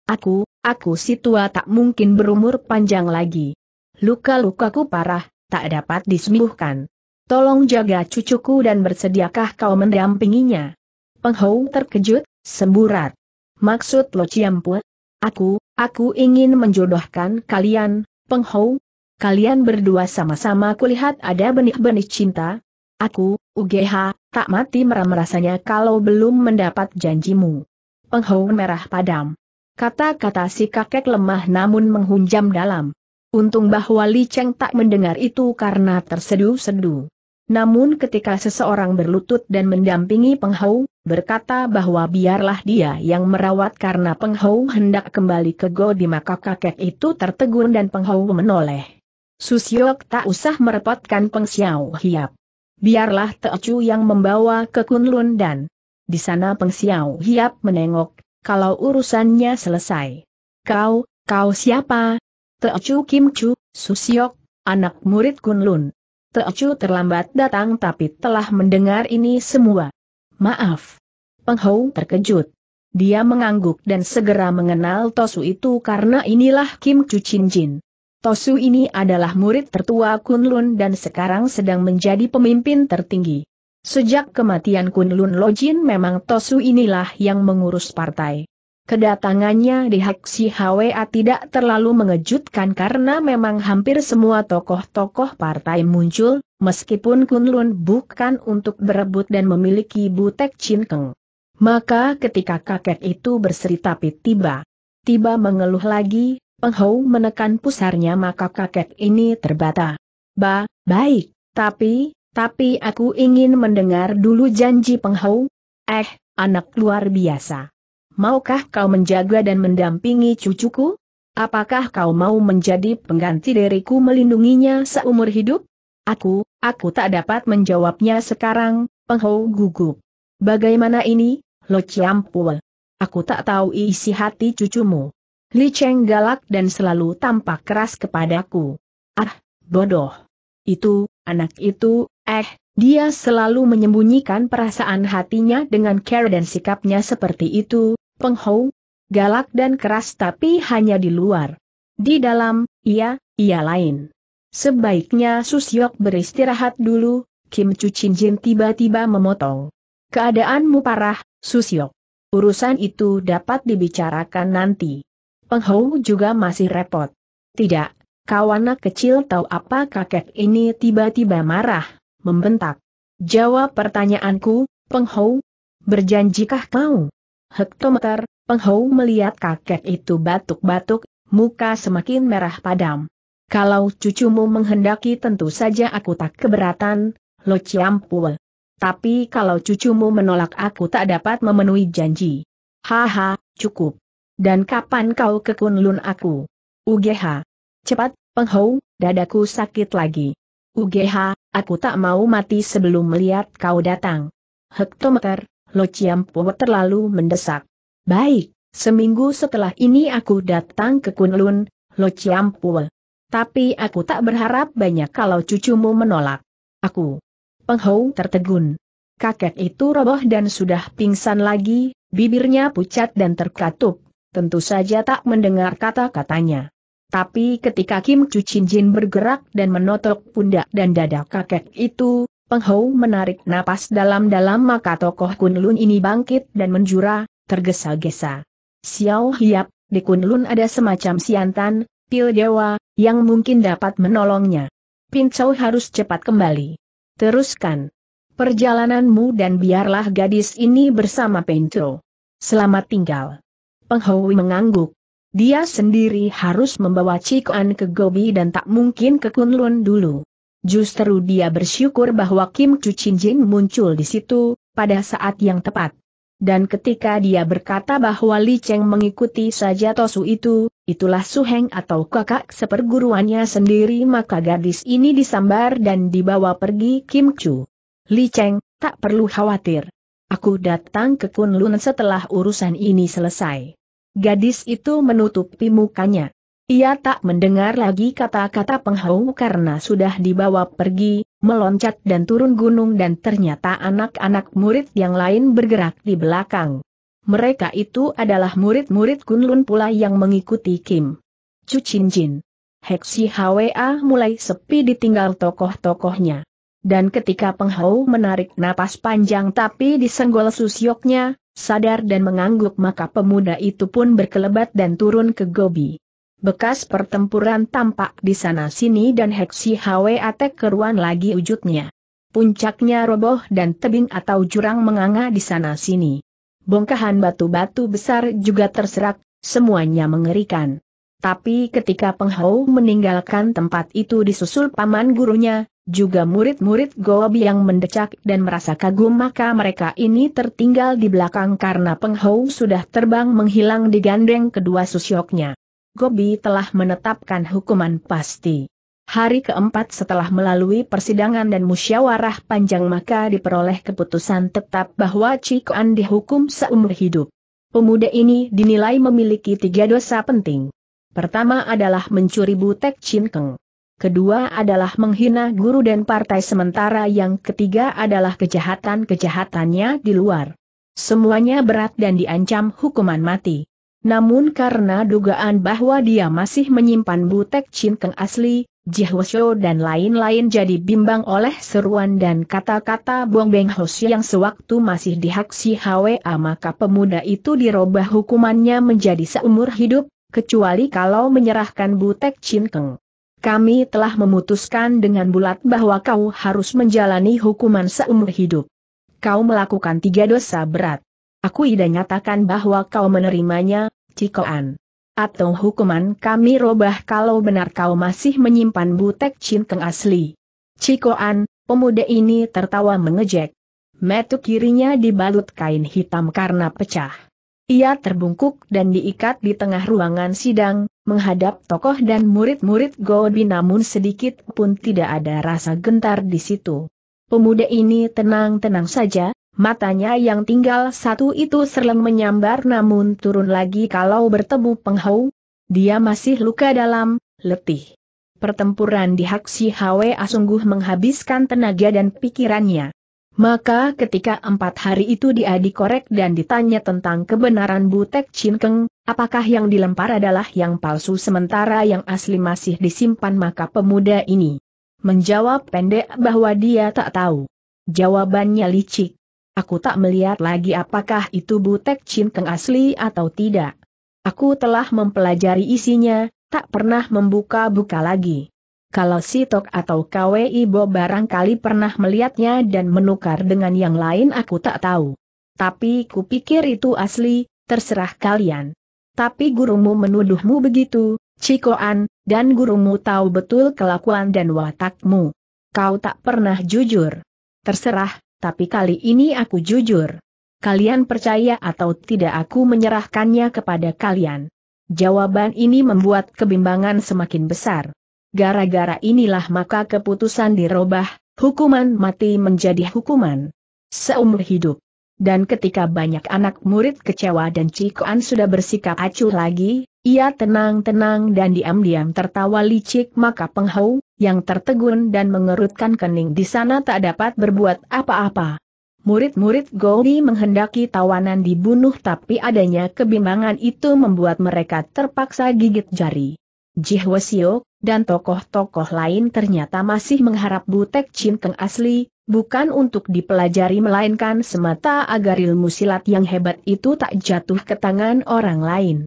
Aku, aku si tua tak mungkin berumur panjang lagi. Luka-lukaku parah, tak dapat disembuhkan. Tolong jaga cucuku dan bersediakah kau mendampinginya? Penghou terkejut, semburat. Maksud lo Ciampu? Aku, aku ingin menjodohkan kalian, Penghou. Kalian berdua sama-sama kulihat ada benih-benih cinta. Aku, UGH, tak mati meram rasanya kalau belum mendapat janjimu. Penghou merah padam. Kata-kata si kakek lemah namun menghunjam dalam. Untung bahwa Li Cheng tak mendengar itu karena terseduh sedu Namun ketika seseorang berlutut dan mendampingi Penghau, berkata bahwa biarlah dia yang merawat karena Penghau hendak kembali ke di maka kakek itu tertegun dan Penghau menoleh. Susiok tak usah merepotkan Peng Xiao Hiap. Biarlah Teocu yang membawa ke Kunlun dan di sana Peng Xiao Hiap menengok, kalau urusannya selesai. Kau, kau siapa, Teochu Kim Chu, Susiok, anak murid Kunlun. Teochu terlambat datang tapi telah mendengar ini semua. Maaf. Penghou terkejut. Dia mengangguk dan segera mengenal Tosu itu karena inilah Kim Chu Chin Jin. Tosu ini adalah murid tertua Kunlun dan sekarang sedang menjadi pemimpin tertinggi. Sejak kematian Kunlun Lojin memang Tosu inilah yang mengurus partai. Kedatangannya di Haksi Hwa tidak terlalu mengejutkan karena memang hampir semua tokoh-tokoh partai muncul, meskipun Kunlun bukan untuk berebut dan memiliki butek cinkeng. Maka ketika kakek itu berseri tapi tiba, tiba mengeluh lagi, penghau menekan pusarnya maka kakek ini terbata. Ba, baik, tapi, tapi aku ingin mendengar dulu janji penghau. Eh, anak luar biasa maukah kau menjaga dan mendampingi cucuku? Apakah kau mau menjadi pengganti diriku melindunginya seumur hidup? Aku, aku tak dapat menjawabnya sekarang, Penghou gugup. Bagaimana ini, Lo Chiampul? Aku tak tahu isi hati cucumu. Li Cheng galak dan selalu tampak keras kepadaku. Ah, bodoh. Itu, anak itu, eh, dia selalu menyembunyikan perasaan hatinya dengan care dan sikapnya seperti itu, Penghou, galak dan keras tapi hanya di luar. Di dalam, ia, ia lain. Sebaiknya Susyok beristirahat dulu, Kim Cucin Jin tiba-tiba memotong. Keadaanmu parah, Susyok. Urusan itu dapat dibicarakan nanti. Penghou juga masih repot. Tidak, kau kecil tahu apa kakek ini tiba-tiba marah, membentak. Jawab pertanyaanku, Penghou. Berjanjikah kau? hektometer, Penghau melihat kakek itu batuk-batuk, muka semakin merah padam. Kalau cucumu menghendaki tentu saja aku tak keberatan, Lo ciampul. Tapi kalau cucumu menolak aku tak dapat memenuhi janji. Haha, cukup. Dan kapan kau ke Kunlun aku? Ugeha. Cepat, Penghau, dadaku sakit lagi. Ugeha, aku tak mau mati sebelum melihat kau datang. Hektometer, Lo Po terlalu mendesak. Baik, seminggu setelah ini aku datang ke Kunlun, Lo Po. Tapi aku tak berharap banyak kalau cucumu menolak. Aku. Penghou tertegun. Kakek itu roboh dan sudah pingsan lagi, bibirnya pucat dan terkatup, tentu saja tak mendengar kata-katanya. Tapi ketika Kim Chu Chin Jin bergerak dan menotok pundak dan dada kakek itu, Penghou menarik napas dalam-dalam maka tokoh Kunlun ini bangkit dan menjura, tergesa-gesa. Xiao Hiap, di Kunlun ada semacam siantan, pil dewa, yang mungkin dapat menolongnya. Pincau harus cepat kembali. Teruskan perjalananmu dan biarlah gadis ini bersama Pinco. Selamat tinggal. Penghawi mengangguk. Dia sendiri harus membawa Cikuan ke Gobi dan tak mungkin ke Kunlun dulu. Justru dia bersyukur bahwa Kim Chu Chin Jin muncul di situ, pada saat yang tepat. Dan ketika dia berkata bahwa Li Cheng mengikuti saja Tosu itu, itulah Su Heng atau kakak seperguruannya sendiri maka gadis ini disambar dan dibawa pergi Kim Chu. Li Cheng, tak perlu khawatir. Aku datang ke Kunlun setelah urusan ini selesai. Gadis itu menutupi mukanya. Ia tak mendengar lagi kata-kata penghau karena sudah dibawa pergi, meloncat dan turun gunung dan ternyata anak-anak murid yang lain bergerak di belakang. Mereka itu adalah murid-murid Kunlun pula yang mengikuti Kim. Cucin Jin. Heksi HWA mulai sepi ditinggal tokoh-tokohnya. Dan ketika penghau menarik napas panjang tapi disenggol susyoknya, sadar dan mengangguk maka pemuda itu pun berkelebat dan turun ke Gobi. Bekas pertempuran tampak di sana-sini dan Heksi Hwe Atek keruan lagi wujudnya. Puncaknya roboh dan tebing atau jurang menganga di sana-sini. Bongkahan batu-batu besar juga terserak, semuanya mengerikan. Tapi ketika Penghau meninggalkan tempat itu disusul paman gurunya, juga murid-murid Gobi yang mendecak dan merasa kagum maka mereka ini tertinggal di belakang karena Penghau sudah terbang menghilang digandeng kedua susyoknya. Gobi telah menetapkan hukuman pasti. Hari keempat setelah melalui persidangan dan musyawarah panjang maka diperoleh keputusan tetap bahwa Cik An dihukum seumur hidup. Pemuda ini dinilai memiliki tiga dosa penting. Pertama adalah mencuri butek cinkeng. Kedua adalah menghina guru dan partai sementara yang ketiga adalah kejahatan-kejahatannya di luar. Semuanya berat dan diancam hukuman mati. Namun karena dugaan bahwa dia masih menyimpan butek cinkeng asli, Jihwasyo dan lain-lain jadi bimbang oleh seruan dan kata-kata Bong Beng Hos yang sewaktu masih dihaksi Hwa ah, maka pemuda itu dirobah hukumannya menjadi seumur hidup, kecuali kalau menyerahkan butek cinkeng. Kami telah memutuskan dengan bulat bahwa kau harus menjalani hukuman seumur hidup. Kau melakukan tiga dosa berat. Aku tidak nyatakan bahwa kau menerimanya, Cikoan. Atau hukuman kami robah kalau benar kau masih menyimpan butek cinteng asli. Cikoan, pemuda ini tertawa mengejek. Metu kirinya dibalut kain hitam karena pecah. Ia terbungkuk dan diikat di tengah ruangan sidang, menghadap tokoh dan murid-murid Gobi namun sedikit pun tidak ada rasa gentar di situ. Pemuda ini tenang-tenang saja, Matanya yang tinggal satu itu serleng menyambar namun turun lagi kalau bertemu penghau. Dia masih luka dalam, letih. Pertempuran di Haksi Hwe sungguh menghabiskan tenaga dan pikirannya. Maka ketika empat hari itu dia dikorek dan ditanya tentang kebenaran Butek Cinkeng, apakah yang dilempar adalah yang palsu sementara yang asli masih disimpan maka pemuda ini menjawab pendek bahwa dia tak tahu. Jawabannya licik. Aku tak melihat lagi apakah itu butek cinkeng asli atau tidak. Aku telah mempelajari isinya, tak pernah membuka-buka lagi. Kalau Sitok atau KWI Bo barangkali pernah melihatnya dan menukar dengan yang lain aku tak tahu. Tapi kupikir itu asli, terserah kalian. Tapi gurumu menuduhmu begitu, Cikoan, dan gurumu tahu betul kelakuan dan watakmu. Kau tak pernah jujur. Terserah, tapi kali ini aku jujur. Kalian percaya atau tidak aku menyerahkannya kepada kalian? Jawaban ini membuat kebimbangan semakin besar. Gara-gara inilah maka keputusan dirubah, hukuman mati menjadi hukuman seumur hidup. Dan ketika banyak anak murid kecewa dan Cikoan sudah bersikap acuh lagi, ia tenang-tenang dan diam-diam tertawa licik maka penghau, yang tertegun dan mengerutkan kening di sana tak dapat berbuat apa-apa. Murid-murid Goli menghendaki tawanan dibunuh tapi adanya kebimbangan itu membuat mereka terpaksa gigit jari. Jihwasio, dan tokoh-tokoh lain ternyata masih mengharap Butek Chin asli, bukan untuk dipelajari melainkan semata agar ilmu silat yang hebat itu tak jatuh ke tangan orang lain.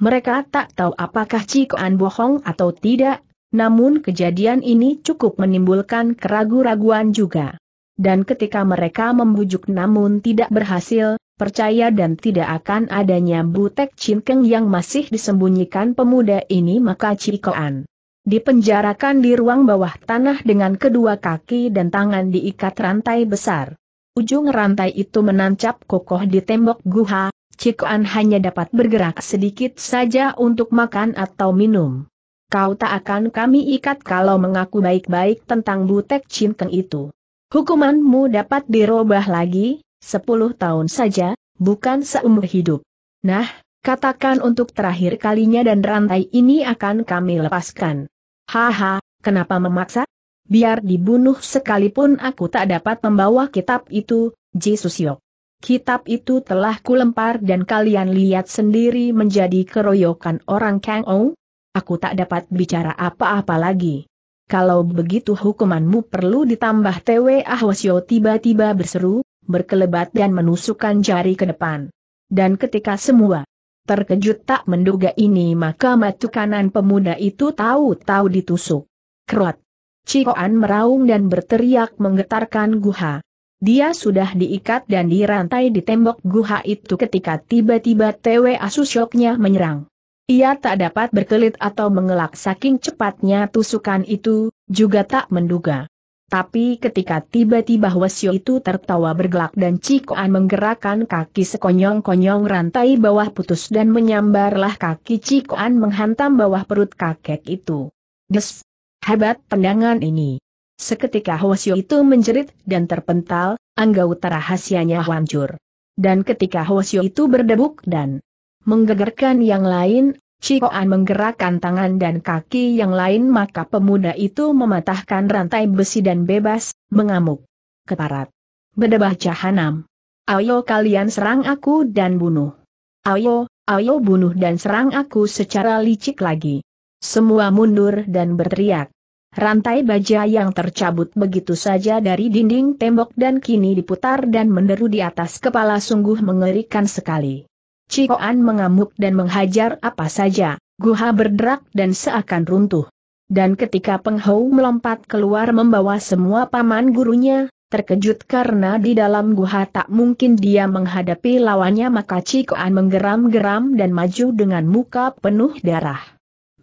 Mereka tak tahu apakah Cikoan bohong atau tidak, namun kejadian ini cukup menimbulkan keraguan-raguan juga. Dan ketika mereka membujuk namun tidak berhasil, percaya dan tidak akan adanya butek cinkeng yang masih disembunyikan pemuda ini maka Cikoan dipenjarakan di ruang bawah tanah dengan kedua kaki dan tangan diikat rantai besar. Ujung rantai itu menancap kokoh di tembok guha, Cikuan hanya dapat bergerak sedikit saja untuk makan atau minum. Kau tak akan kami ikat kalau mengaku baik-baik tentang butek cinteng itu. Hukumanmu dapat dirubah lagi, 10 tahun saja, bukan seumur hidup. Nah, katakan untuk terakhir kalinya dan rantai ini akan kami lepaskan. Haha, kenapa memaksa? Biar dibunuh sekalipun aku tak dapat membawa kitab itu, Jesusio. Kitab itu telah kulempar dan kalian lihat sendiri menjadi keroyokan orang Kang Ou. Aku tak dapat bicara apa-apa lagi. Kalau begitu hukumanmu perlu ditambah TW Ahwasyo tiba-tiba berseru, berkelebat dan menusukkan jari ke depan. Dan ketika semua terkejut tak menduga ini maka matu kanan pemuda itu tahu-tahu ditusuk. Kerot. Cikoan meraung dan berteriak menggetarkan guha. Dia sudah diikat dan dirantai di tembok guha itu ketika tiba-tiba TW Asusyoknya menyerang. Ia tak dapat berkelit atau mengelak saking cepatnya tusukan itu, juga tak menduga. Tapi ketika tiba-tiba Wasyo itu tertawa bergelak dan Cikoan menggerakkan kaki sekonyong-konyong rantai bawah putus dan menyambarlah kaki Cikoan menghantam bawah perut kakek itu. Des! Hebat tendangan ini. Seketika Hwasyo itu menjerit dan terpental, angga utara rahasianya hancur. Dan ketika Hwasyo itu berdebuk dan menggegerkan yang lain, Cikoan menggerakkan tangan dan kaki yang lain maka pemuda itu mematahkan rantai besi dan bebas, mengamuk. Keparat. Bedebah jahanam. Ayo kalian serang aku dan bunuh. Ayo, ayo bunuh dan serang aku secara licik lagi. Semua mundur dan berteriak. Rantai baja yang tercabut begitu saja dari dinding tembok dan kini diputar dan menderu di atas kepala sungguh mengerikan sekali. Cikoan mengamuk dan menghajar apa saja, guha berderak dan seakan runtuh. Dan ketika penghou melompat keluar membawa semua paman gurunya, terkejut karena di dalam guha tak mungkin dia menghadapi lawannya maka Cikoan menggeram-geram dan maju dengan muka penuh darah.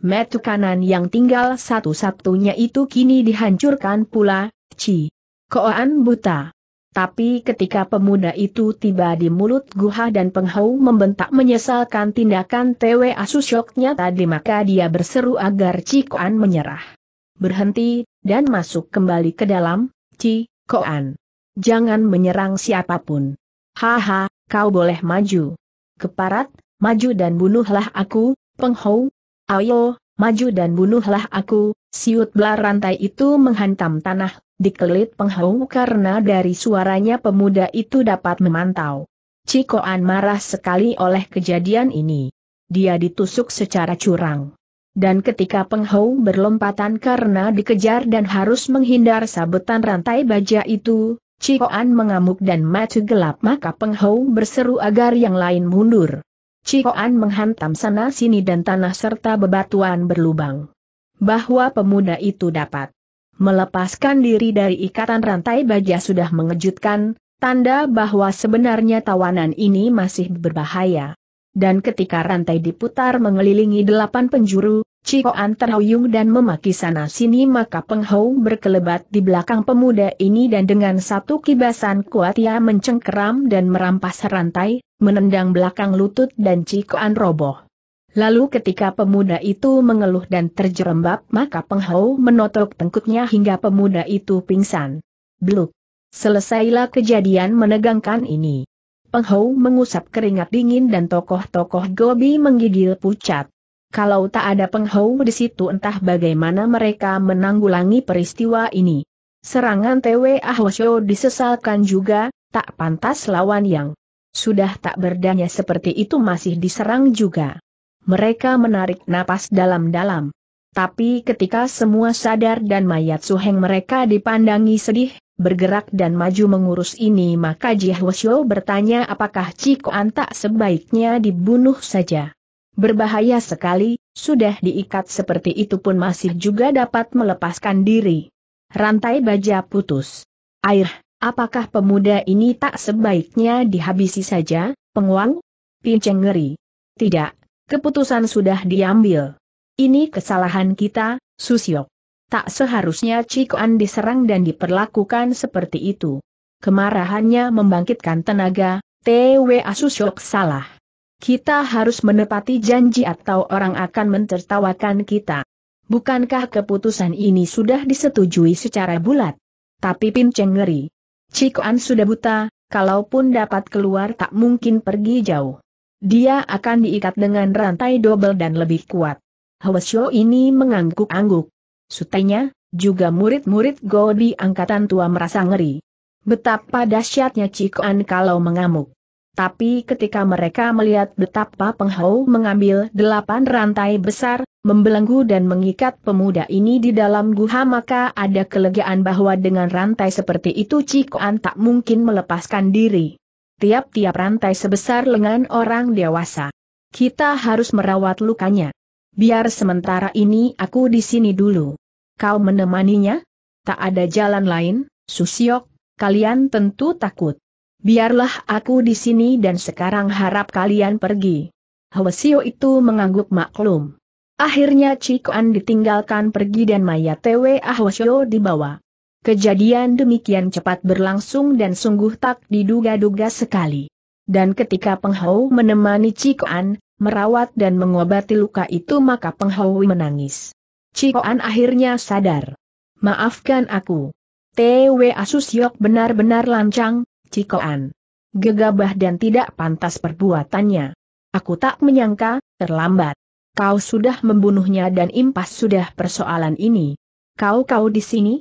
Metu kanan yang tinggal satu-satunya itu kini dihancurkan pula, Ci. Koan buta. Tapi ketika pemuda itu tiba di mulut guha dan penghau membentak menyesalkan tindakan TW Asusyoknya tadi maka dia berseru agar Ci Koan menyerah. Berhenti, dan masuk kembali ke dalam, Ci Koan. Jangan menyerang siapapun. Haha, kau boleh maju. Keparat, maju dan bunuhlah aku, penghau, Ayo, maju dan bunuhlah aku, siut belar rantai itu menghantam tanah, dikelit penghau karena dari suaranya pemuda itu dapat memantau. Cikoan marah sekali oleh kejadian ini. Dia ditusuk secara curang. Dan ketika penghau berlompatan karena dikejar dan harus menghindar sabetan rantai baja itu, Cikoan mengamuk dan maju gelap maka penghau berseru agar yang lain mundur. Cikoan oh. menghantam sana-sini dan tanah serta bebatuan berlubang. Bahwa pemuda itu dapat melepaskan diri dari ikatan rantai baja sudah mengejutkan, tanda bahwa sebenarnya tawanan ini masih berbahaya. Dan ketika rantai diputar mengelilingi delapan penjuru, Cikoan terhuyung dan memaki sana-sini maka Penghau berkelebat di belakang pemuda ini dan dengan satu kibasan kuat ia mencengkeram dan merampas rantai, menendang belakang lutut dan Cikoan roboh. Lalu ketika pemuda itu mengeluh dan terjerembab maka Penghau menotok tengkuknya hingga pemuda itu pingsan. Bluk! Selesailah kejadian menegangkan ini. Penghau mengusap keringat dingin dan tokoh-tokoh Gobi menggigil pucat kalau tak ada penghau di situ entah bagaimana mereka menanggulangi peristiwa ini. Serangan TW Ahwasyo disesalkan juga, tak pantas lawan yang sudah tak berdaya seperti itu masih diserang juga. Mereka menarik napas dalam-dalam. Tapi ketika semua sadar dan mayat suheng mereka dipandangi sedih, bergerak dan maju mengurus ini maka Jihwasyo bertanya apakah Cikoan tak sebaiknya dibunuh saja. Berbahaya sekali, sudah diikat seperti itu pun masih juga dapat melepaskan diri. Rantai baja putus. Air, apakah pemuda ini tak sebaiknya dihabisi saja, penguang? Pinceng ngeri. Tidak, keputusan sudah diambil. Ini kesalahan kita, Susyok. Tak seharusnya Cikoan diserang dan diperlakukan seperti itu. Kemarahannya membangkitkan tenaga, TWA Susyok salah. Kita harus menepati janji atau orang akan mencertawakan kita. Bukankah keputusan ini sudah disetujui secara bulat? Tapi Pin Cheng ngeri. Cikuan sudah buta, kalaupun dapat keluar tak mungkin pergi jauh. Dia akan diikat dengan rantai dobel dan lebih kuat. Hwasyo ini mengangguk-angguk. Sutenya, juga murid-murid Go di angkatan tua merasa ngeri. Betapa dahsyatnya Cikuan kalau mengamuk. Tapi ketika mereka melihat betapa penghau mengambil delapan rantai besar, membelenggu dan mengikat pemuda ini di dalam guha maka ada kelegaan bahwa dengan rantai seperti itu Cikoan tak mungkin melepaskan diri. Tiap-tiap rantai sebesar lengan orang dewasa. Kita harus merawat lukanya. Biar sementara ini aku di sini dulu. Kau menemaninya? Tak ada jalan lain, Susiok, kalian tentu takut. Biarlah aku di sini dan sekarang harap kalian pergi. Hwasio itu mengangguk maklum. Akhirnya Cikuan ditinggalkan pergi dan mayat Tewe Hwasio dibawa. Kejadian demikian cepat berlangsung dan sungguh tak diduga-duga sekali. Dan ketika Penghau menemani Cikuan, merawat dan mengobati luka itu maka Penghau menangis. Cikuan akhirnya sadar. Maafkan aku. Tewe Asusyok benar-benar lancang, cikoan. Gegabah dan tidak pantas perbuatannya. Aku tak menyangka, terlambat. Kau sudah membunuhnya dan impas sudah persoalan ini. Kau-kau di sini?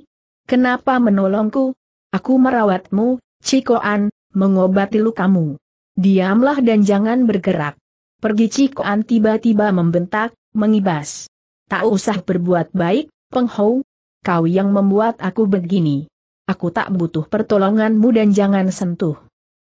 Kenapa menolongku? Aku merawatmu, Cikoan, mengobati lukamu. Diamlah dan jangan bergerak. Pergi Cikoan tiba-tiba membentak, mengibas. Tak usah berbuat baik, Penghou. Kau yang membuat aku begini. Aku tak butuh pertolonganmu dan jangan sentuh.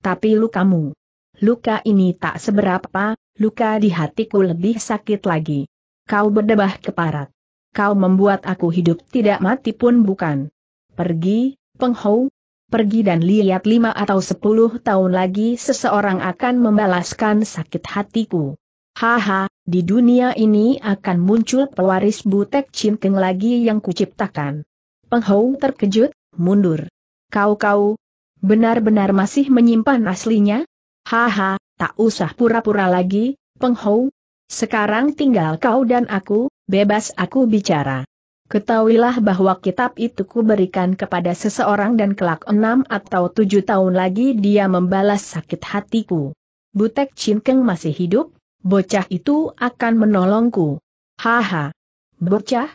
Tapi lukamu. Luka ini tak seberapa, luka di hatiku lebih sakit lagi. Kau berdebah keparat. Kau membuat aku hidup tidak mati pun bukan. Pergi, penghou. Pergi dan lihat lima atau sepuluh tahun lagi seseorang akan membalaskan sakit hatiku. Haha, di dunia ini akan muncul pewaris butek cinkeng lagi yang kuciptakan. Penghou terkejut, mundur. Kau-kau, benar-benar masih menyimpan aslinya? Haha, tak usah pura-pura lagi, penghou. Sekarang tinggal kau dan aku, bebas aku bicara. Ketahuilah bahwa kitab itu kuberikan kepada seseorang dan kelak enam atau tujuh tahun lagi dia membalas sakit hatiku. Butek Cinkeng masih hidup, bocah itu akan menolongku. Haha. Bocah?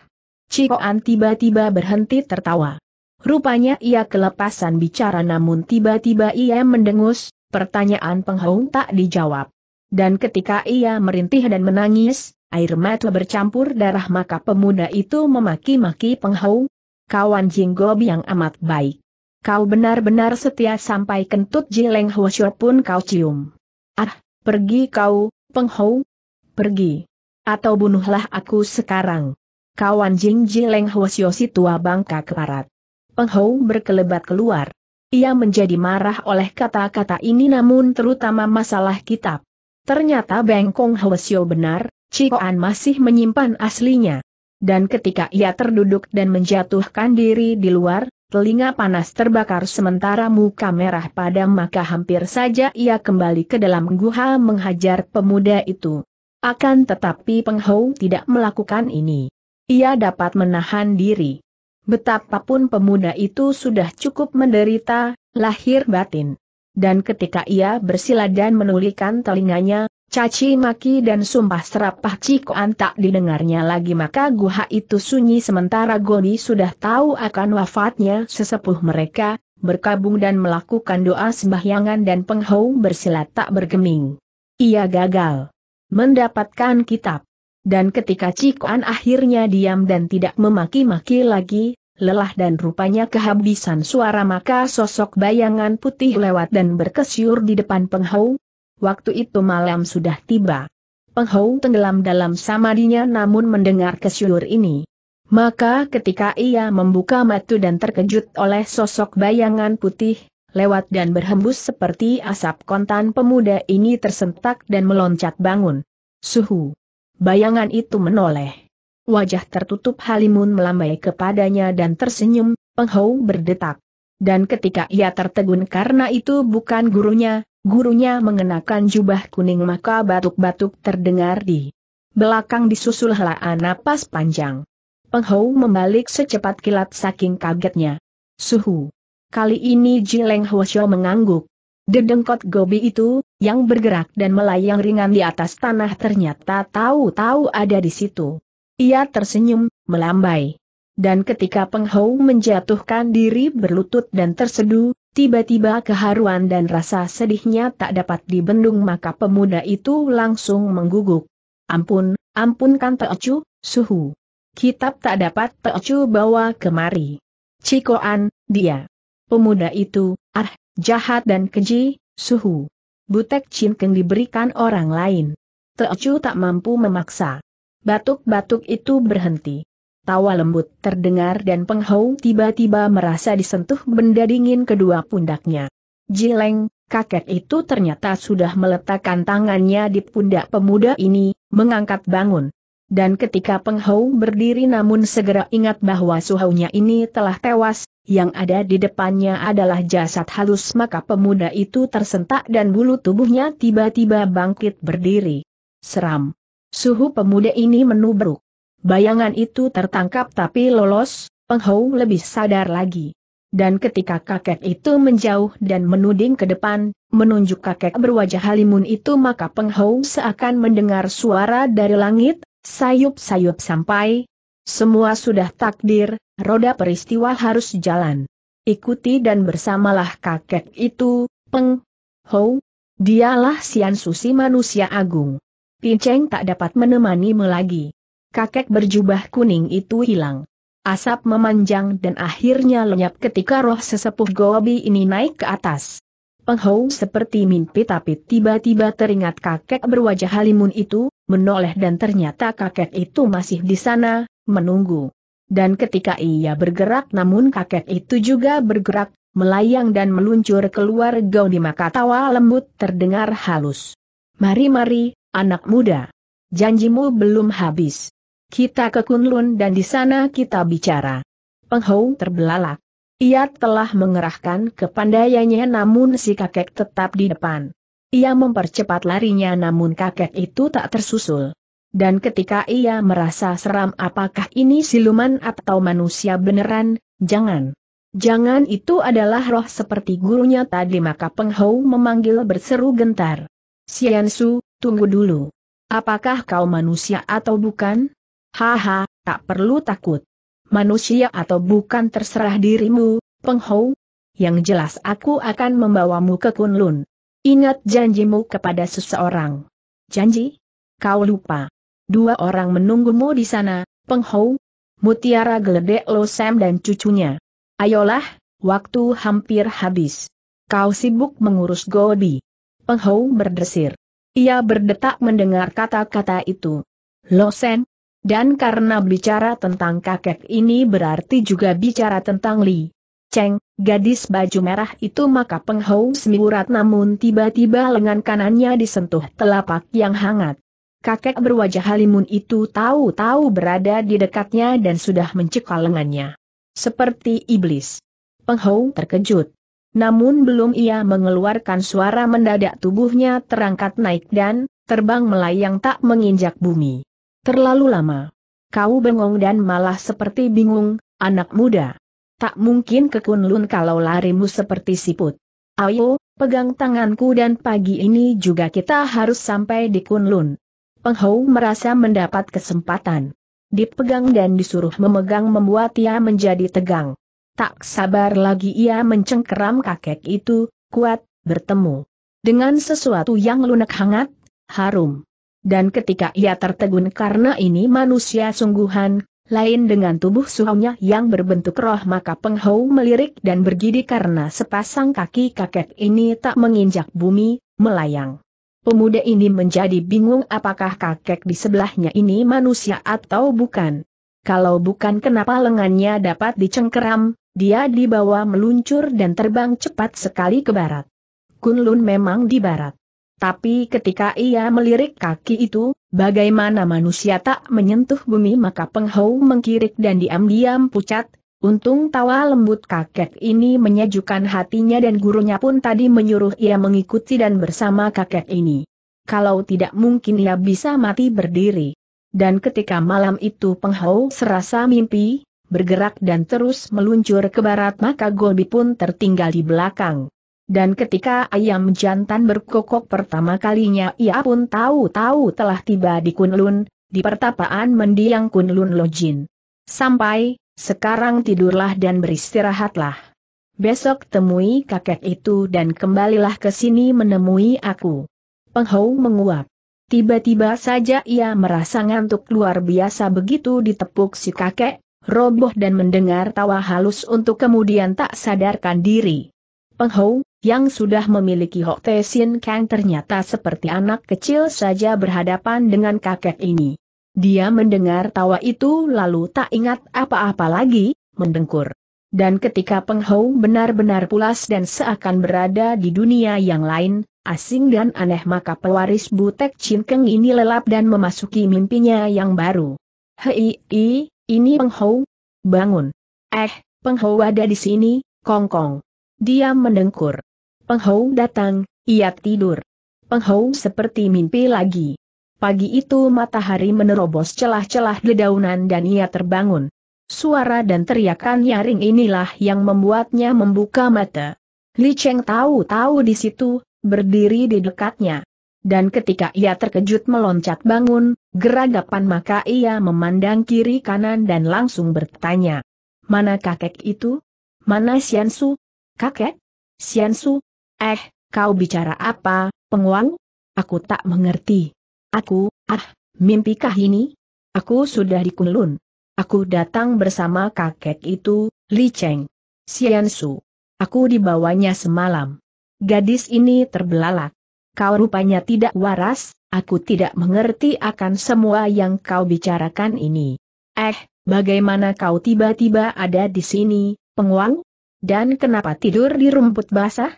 Cikoan tiba-tiba berhenti tertawa. Rupanya ia kelepasan bicara namun tiba-tiba ia mendengus, pertanyaan penghong tak dijawab. Dan ketika ia merintih dan menangis, air mata bercampur darah maka pemuda itu memaki-maki penghong. Kawan Jinggob yang amat baik. Kau benar-benar setia sampai kentut jileng hwasyo pun kau cium. Ah, pergi kau, Penghau. Pergi. Atau bunuhlah aku sekarang. Kawan Jing Jileng Hwasyo si tua bangka keparat. Peng Hou berkelebat keluar. Ia menjadi marah oleh kata-kata ini namun terutama masalah kitab. Ternyata Bengkong Hwasyo benar, Cikoan masih menyimpan aslinya. Dan ketika ia terduduk dan menjatuhkan diri di luar, telinga panas terbakar sementara muka merah padam maka hampir saja ia kembali ke dalam guha menghajar pemuda itu. Akan tetapi Peng Hou tidak melakukan ini. Ia dapat menahan diri. Betapapun pemuda itu sudah cukup menderita, lahir batin. Dan ketika ia bersila dan menulikan telinganya, caci maki dan sumpah serapah cikoan tak didengarnya lagi maka guha itu sunyi sementara Goni sudah tahu akan wafatnya sesepuh mereka, berkabung dan melakukan doa sembahyangan dan penghau bersila tak bergeming. Ia gagal mendapatkan kitab. Dan ketika Cikuan akhirnya diam dan tidak memaki-maki lagi, lelah dan rupanya kehabisan suara maka sosok bayangan putih lewat dan berkesyur di depan Penghau. Waktu itu malam sudah tiba. Penghau tenggelam dalam samadinya namun mendengar kesyur ini. Maka ketika ia membuka matu dan terkejut oleh sosok bayangan putih, lewat dan berhembus seperti asap kontan pemuda ini tersentak dan meloncat bangun. Suhu. Bayangan itu menoleh. Wajah tertutup Halimun melambai kepadanya dan tersenyum, penghau berdetak. Dan ketika ia tertegun karena itu bukan gurunya, gurunya mengenakan jubah kuning maka batuk-batuk terdengar di belakang disusul helaan napas panjang. Penghau membalik secepat kilat saking kagetnya. Suhu. Kali ini Jileng Hwasyo mengangguk. Dedengkot Gobi itu, yang bergerak dan melayang ringan di atas tanah ternyata tahu-tahu ada di situ. Ia tersenyum, melambai. Dan ketika Penghau menjatuhkan diri berlutut dan terseduh, Tiba-tiba keharuan dan rasa sedihnya tak dapat dibendung maka pemuda itu langsung mengguguk. Ampun, ampunkan Teocu, suhu. Kitab tak dapat Teocu bawa kemari. Cikoan, dia. Pemuda itu, ah, jahat dan keji, suhu. Butek cinkeng diberikan orang lain. Teocu tak mampu memaksa. Batuk-batuk itu berhenti. Tawa lembut terdengar dan penghau tiba-tiba merasa disentuh benda dingin kedua pundaknya. Jileng, kakek itu ternyata sudah meletakkan tangannya di pundak pemuda ini, mengangkat bangun. Dan ketika penghau berdiri namun segera ingat bahwa suhunya ini telah tewas, yang ada di depannya adalah jasad halus maka pemuda itu tersentak dan bulu tubuhnya tiba-tiba bangkit berdiri. Seram. Suhu pemuda ini menubruk. Bayangan itu tertangkap tapi lolos, Penghau lebih sadar lagi. Dan ketika kakek itu menjauh dan menuding ke depan, menunjuk kakek berwajah halimun itu maka penghau seakan mendengar suara dari langit, sayup-sayup sampai, semua sudah takdir, roda peristiwa harus jalan. Ikuti dan bersamalah kakek itu, Peng Hou. Dialah Sian Susi manusia agung. Pinceng tak dapat menemanimu lagi. Kakek berjubah kuning itu hilang. Asap memanjang dan akhirnya lenyap ketika roh sesepuh Gobi ini naik ke atas. Peng Hou seperti mimpi tapi tiba-tiba teringat kakek berwajah halimun itu, menoleh dan ternyata kakek itu masih di sana, menunggu. Dan ketika ia bergerak namun kakek itu juga bergerak, melayang dan meluncur keluar gaudi maka tawa lembut terdengar halus. Mari-mari, anak muda. Janjimu belum habis. Kita ke Kunlun dan di sana kita bicara. Penghou terbelalak. Ia telah mengerahkan kepandaiannya namun si kakek tetap di depan. Ia mempercepat larinya namun kakek itu tak tersusul. Dan ketika ia merasa seram apakah ini siluman atau manusia beneran, jangan. Jangan itu adalah roh seperti gurunya tadi maka Penghou memanggil berseru gentar. Su, tunggu dulu. Apakah kau manusia atau bukan? Haha, tak perlu takut. Manusia atau bukan terserah dirimu, Penghou. Yang jelas aku akan membawamu ke Kunlun. Ingat janjimu kepada seseorang. Janji? Kau lupa dua orang menunggumu di sana, Penghou, Mutiara Geledek Lo Sam dan cucunya. Ayolah, waktu hampir habis. Kau sibuk mengurus Gobi. Penghou berdesir. Ia berdetak mendengar kata-kata itu. Lo Sam? dan karena bicara tentang kakek ini berarti juga bicara tentang Li. Cheng, gadis baju merah itu maka penghau semiurat namun tiba-tiba lengan kanannya disentuh telapak yang hangat kakek berwajah halimun itu tahu-tahu berada di dekatnya dan sudah mencekal lengannya. Seperti iblis. Penghou terkejut. Namun belum ia mengeluarkan suara mendadak tubuhnya terangkat naik dan terbang melayang tak menginjak bumi. Terlalu lama. Kau bengong dan malah seperti bingung, anak muda. Tak mungkin ke kalau larimu seperti siput. Ayo, pegang tanganku dan pagi ini juga kita harus sampai di Kunlun. Peng merasa mendapat kesempatan. Dipegang dan disuruh memegang membuat ia menjadi tegang. Tak sabar lagi ia mencengkeram kakek itu, kuat, bertemu. Dengan sesuatu yang lunak hangat, harum. Dan ketika ia tertegun karena ini manusia sungguhan, lain dengan tubuh suhunya yang berbentuk roh maka Peng melirik dan bergidi karena sepasang kaki kakek ini tak menginjak bumi, melayang. Pemuda ini menjadi bingung apakah kakek di sebelahnya ini manusia atau bukan. Kalau bukan kenapa lengannya dapat dicengkeram, dia dibawa meluncur dan terbang cepat sekali ke barat. Kunlun memang di barat. Tapi ketika ia melirik kaki itu, bagaimana manusia tak menyentuh bumi maka penghau mengkirik dan diam-diam pucat, Untung tawa lembut kakek ini menyejukkan hatinya dan gurunya pun tadi menyuruh ia mengikuti dan bersama kakek ini. Kalau tidak mungkin ia bisa mati berdiri. Dan ketika malam itu penghau serasa mimpi, bergerak dan terus meluncur ke barat maka Gobi pun tertinggal di belakang. Dan ketika ayam jantan berkokok pertama kalinya ia pun tahu-tahu telah tiba di Kunlun, di pertapaan mendiang Kunlun Lojin. Sampai, sekarang tidurlah dan beristirahatlah. Besok temui kakek itu dan kembalilah ke sini menemui aku. Penghou menguap. Tiba-tiba saja ia merasa ngantuk luar biasa begitu ditepuk si kakek, roboh dan mendengar tawa halus untuk kemudian tak sadarkan diri. Penghou, yang sudah memiliki Hok Te Kang ternyata seperti anak kecil saja berhadapan dengan kakek ini. Dia mendengar tawa itu lalu tak ingat apa-apa lagi, mendengkur. Dan ketika Peng benar-benar pulas dan seakan berada di dunia yang lain, asing dan aneh maka pewaris Butek Chin ini lelap dan memasuki mimpinya yang baru. Hei, i, ini Peng Bangun. Eh, Peng ada di sini, kongkong. kong. Dia mendengkur. Peng datang, ia tidur. Peng seperti mimpi lagi. Pagi itu matahari menerobos celah-celah dedaunan dan ia terbangun. Suara dan teriakan nyaring inilah yang membuatnya membuka mata. Li Cheng tahu-tahu di situ, berdiri di dekatnya. Dan ketika ia terkejut meloncat bangun, geragapan maka ia memandang kiri kanan dan langsung bertanya. Mana kakek itu? Mana Xiansu? Kakek? Xiansu? Eh, kau bicara apa, penguang? Aku tak mengerti. Aku, ah, mimpikah ini? Aku sudah di Kunlun. Aku datang bersama kakek itu, Li Cheng. Sian Su. Aku dibawanya semalam. Gadis ini terbelalak. Kau rupanya tidak waras, aku tidak mengerti akan semua yang kau bicarakan ini. Eh, bagaimana kau tiba-tiba ada di sini, penguang? Dan kenapa tidur di rumput basah?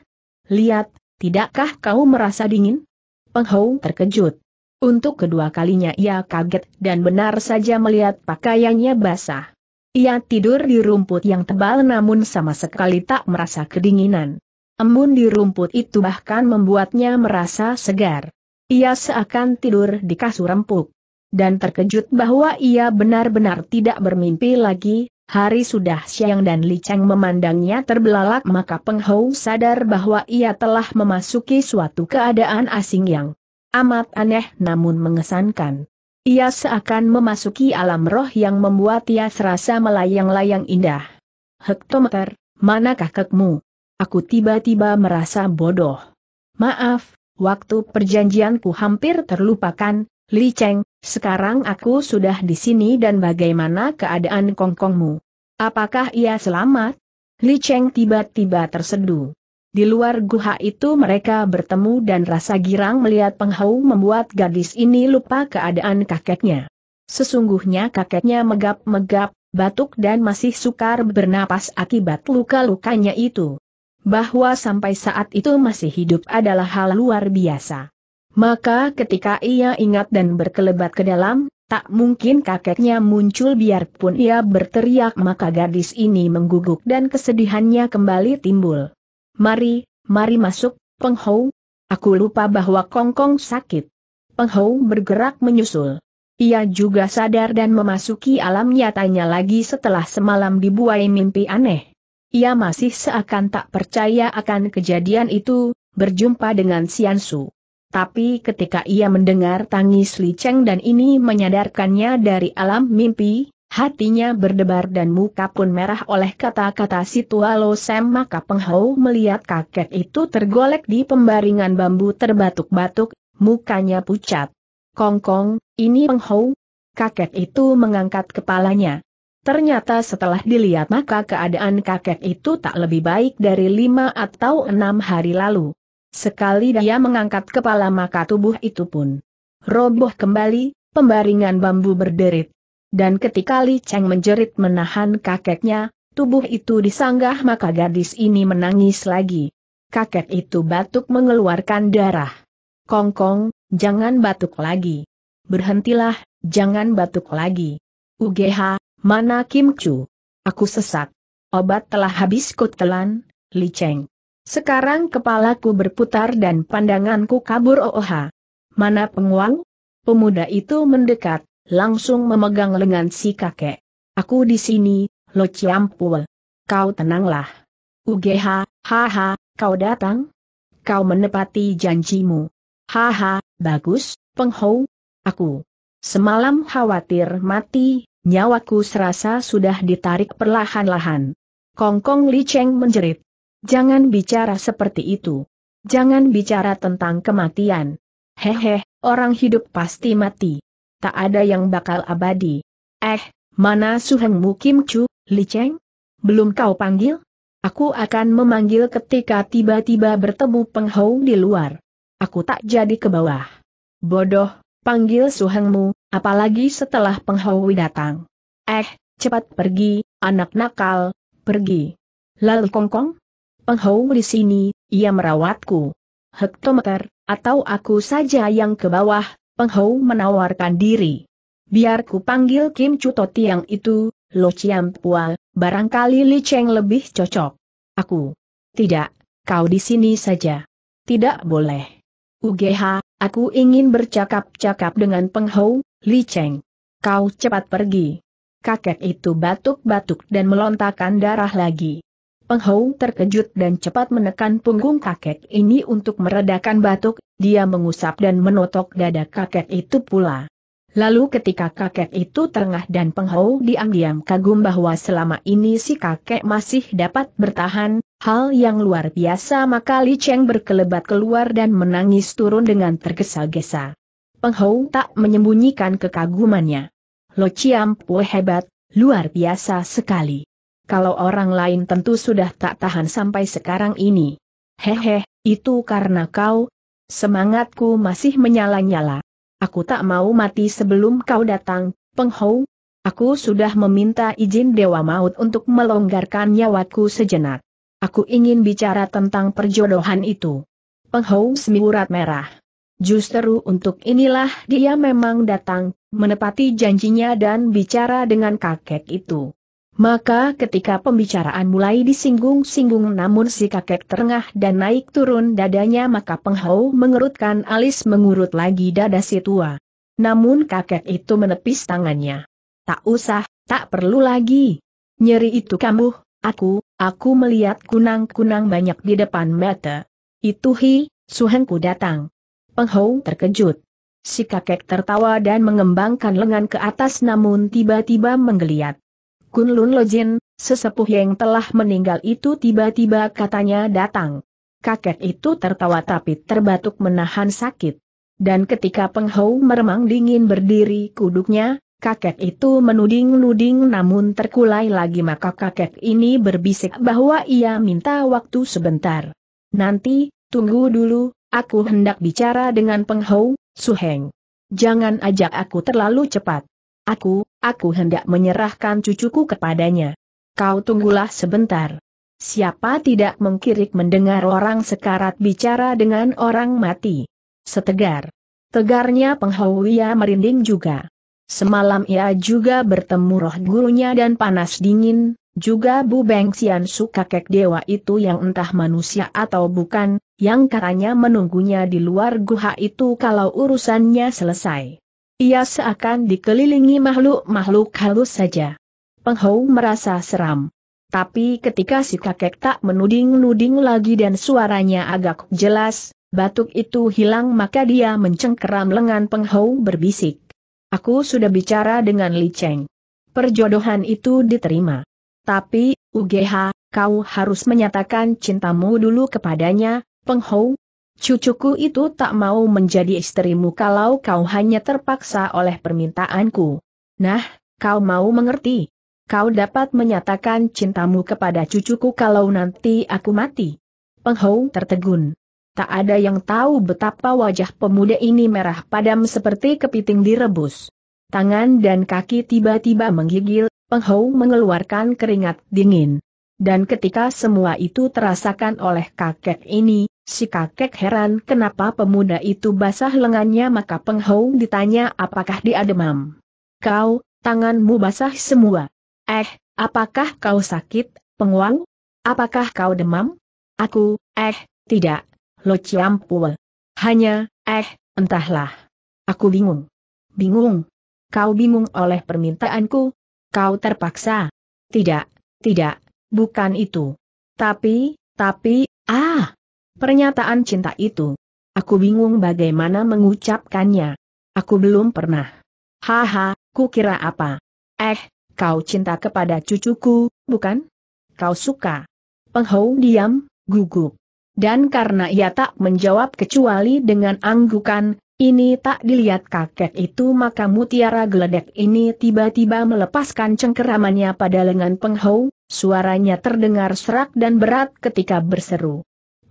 Lihat, tidakkah kau merasa dingin? Penghong terkejut. Untuk kedua kalinya ia kaget dan benar saja melihat pakaiannya basah. Ia tidur di rumput yang tebal namun sama sekali tak merasa kedinginan. Embun di rumput itu bahkan membuatnya merasa segar. Ia seakan tidur di kasur empuk. Dan terkejut bahwa ia benar-benar tidak bermimpi lagi, Hari sudah siang dan Li memandangnya terbelalak maka Penghau sadar bahwa ia telah memasuki suatu keadaan asing yang amat aneh namun mengesankan. Ia seakan memasuki alam roh yang membuat ia serasa melayang-layang indah. Hektometer, manakah kekmu? Aku tiba-tiba merasa bodoh. Maaf, waktu perjanjianku hampir terlupakan, Li Cheng, sekarang aku sudah di sini dan bagaimana keadaan kongkongmu? Apakah ia selamat? Li Cheng tiba-tiba terseduh. Di luar guha itu mereka bertemu dan rasa girang melihat penghau membuat gadis ini lupa keadaan kakeknya. Sesungguhnya kakeknya megap-megap, batuk dan masih sukar bernapas akibat luka-lukanya itu. Bahwa sampai saat itu masih hidup adalah hal luar biasa. Maka ketika ia ingat dan berkelebat ke dalam, tak mungkin kakeknya muncul biarpun ia berteriak maka gadis ini mengguguk dan kesedihannya kembali timbul. Mari, mari masuk, Peng Aku lupa bahwa Kongkong Kong sakit. Peng bergerak menyusul. Ia juga sadar dan memasuki alam nyatanya lagi setelah semalam dibuai mimpi aneh. Ia masih seakan tak percaya akan kejadian itu, berjumpa dengan Sian Su. Tapi ketika ia mendengar tangis Li Cheng dan ini menyadarkannya dari alam mimpi, Hatinya berdebar dan muka pun merah oleh kata-kata si tua Lo sem maka penghau melihat kakek itu tergolek di pembaringan bambu terbatuk-batuk, mukanya pucat. Kongkong, Kong, ini penghau? Kakek itu mengangkat kepalanya. Ternyata setelah dilihat maka keadaan kakek itu tak lebih baik dari lima atau enam hari lalu. Sekali dia mengangkat kepala maka tubuh itu pun roboh kembali, pembaringan bambu berderit dan ketika Li Cheng menjerit menahan kakeknya, tubuh itu disanggah maka gadis ini menangis lagi. Kakek itu batuk mengeluarkan darah. Kongkong, jangan batuk lagi. Berhentilah, jangan batuk lagi. UGH, mana Kim Chu? Aku sesak. Obat telah habis kutelan, Li Cheng. Sekarang kepalaku berputar dan pandanganku kabur OOH. Mana penguang? Pemuda itu mendekat, langsung memegang lengan si kakek. Aku di sini, Lo Ciampul. Kau tenanglah. Ugeha, haha, kau datang? Kau menepati janjimu. Haha, bagus, penghou. Aku. Semalam khawatir mati, nyawaku serasa sudah ditarik perlahan-lahan. Kongkong Li Cheng menjerit. Jangan bicara seperti itu. Jangan bicara tentang kematian. Hehe, orang hidup pasti mati tak ada yang bakal abadi. Eh, mana Suhengmu Kim Chu, Li Cheng? Belum kau panggil? Aku akan memanggil ketika tiba-tiba bertemu Hou di luar. Aku tak jadi ke bawah. Bodoh, panggil Suhengmu, apalagi setelah Hou datang. Eh, cepat pergi, anak nakal, pergi. Lalu kongkong? Hou di sini, ia merawatku. Hektometer, atau aku saja yang ke bawah, Peng Hou menawarkan diri. Biar ku panggil Kim Chuto Tiang itu, Lo Chiam Pua, barangkali Li Cheng lebih cocok. Aku. Tidak, kau di sini saja. Tidak boleh. UGH, aku ingin bercakap-cakap dengan Peng Hou, Li Cheng. Kau cepat pergi. Kakek itu batuk-batuk dan melontarkan darah lagi. Peng Hou terkejut dan cepat menekan punggung kakek ini untuk meredakan batuk, dia mengusap dan menotok dada kakek itu pula. Lalu ketika kakek itu terengah dan Peng Hou diam-diam kagum bahwa selama ini si kakek masih dapat bertahan, hal yang luar biasa maka Li Cheng berkelebat keluar dan menangis turun dengan tergesa-gesa. Peng Hou tak menyembunyikan kekagumannya. Lo Chiam Pue hebat, luar biasa sekali kalau orang lain tentu sudah tak tahan sampai sekarang ini. Hehe, itu karena kau. Semangatku masih menyala-nyala. Aku tak mau mati sebelum kau datang, penghou. Aku sudah meminta izin Dewa Maut untuk melonggarkan nyawaku sejenak. Aku ingin bicara tentang perjodohan itu. Penghou semiurat merah. Justru untuk inilah dia memang datang, menepati janjinya dan bicara dengan kakek itu. Maka ketika pembicaraan mulai disinggung-singgung namun si kakek terengah dan naik turun dadanya maka penghau mengerutkan alis mengurut lagi dada si tua. Namun kakek itu menepis tangannya. Tak usah, tak perlu lagi. Nyeri itu kamu, aku, aku melihat kunang-kunang banyak di depan mata. Itu hi, suhenku datang. Penghau terkejut. Si kakek tertawa dan mengembangkan lengan ke atas namun tiba-tiba menggeliat. Kunlun Lojin, sesepuh yang telah meninggal itu tiba-tiba katanya datang. Kakek itu tertawa tapi terbatuk menahan sakit. Dan ketika penghau meremang dingin berdiri kuduknya, kakek itu menuding-nuding namun terkulai lagi maka kakek ini berbisik bahwa ia minta waktu sebentar. Nanti, tunggu dulu, aku hendak bicara dengan penghau, Suheng. Jangan ajak aku terlalu cepat. Aku, aku hendak menyerahkan cucuku kepadanya. Kau tunggulah sebentar. Siapa tidak mengkirik mendengar orang sekarat bicara dengan orang mati. Setegar. Tegarnya ia merinding juga. Semalam ia juga bertemu roh gurunya dan panas dingin, juga Bu Beng Xian Su kakek dewa itu yang entah manusia atau bukan, yang katanya menunggunya di luar guha itu kalau urusannya selesai. Ia seakan dikelilingi makhluk-makhluk halus saja. Penghou merasa seram. Tapi ketika si kakek tak menuding-nuding lagi dan suaranya agak jelas, batuk itu hilang maka dia mencengkeram lengan Penghou berbisik. Aku sudah bicara dengan Li Cheng. Perjodohan itu diterima. Tapi, UGH, kau harus menyatakan cintamu dulu kepadanya, Penghou, Cucuku itu tak mau menjadi istrimu kalau kau hanya terpaksa oleh permintaanku. Nah, kau mau mengerti? Kau dapat menyatakan cintamu kepada cucuku kalau nanti aku mati. Penghou tertegun. Tak ada yang tahu betapa wajah pemuda ini merah padam seperti kepiting direbus. Tangan dan kaki tiba-tiba menggigil, Penghou mengeluarkan keringat dingin. Dan ketika semua itu terasakan oleh kakek ini, Si kakek heran kenapa pemuda itu basah lengannya maka penghau ditanya apakah dia demam. Kau, tanganmu basah semua. Eh, apakah kau sakit, penguang? Apakah kau demam? Aku, eh, tidak, lo ciampua. Hanya, eh, entahlah. Aku bingung. Bingung. Kau bingung oleh permintaanku? Kau terpaksa? Tidak, tidak, bukan itu. Tapi, tapi, ah, pernyataan cinta itu. Aku bingung bagaimana mengucapkannya. Aku belum pernah. Haha, ku kira apa? Eh, kau cinta kepada cucuku, bukan? Kau suka. Penghou diam, gugup. Dan karena ia tak menjawab kecuali dengan anggukan, ini tak dilihat kakek itu maka mutiara geledek ini tiba-tiba melepaskan cengkeramannya pada lengan penghou, suaranya terdengar serak dan berat ketika berseru.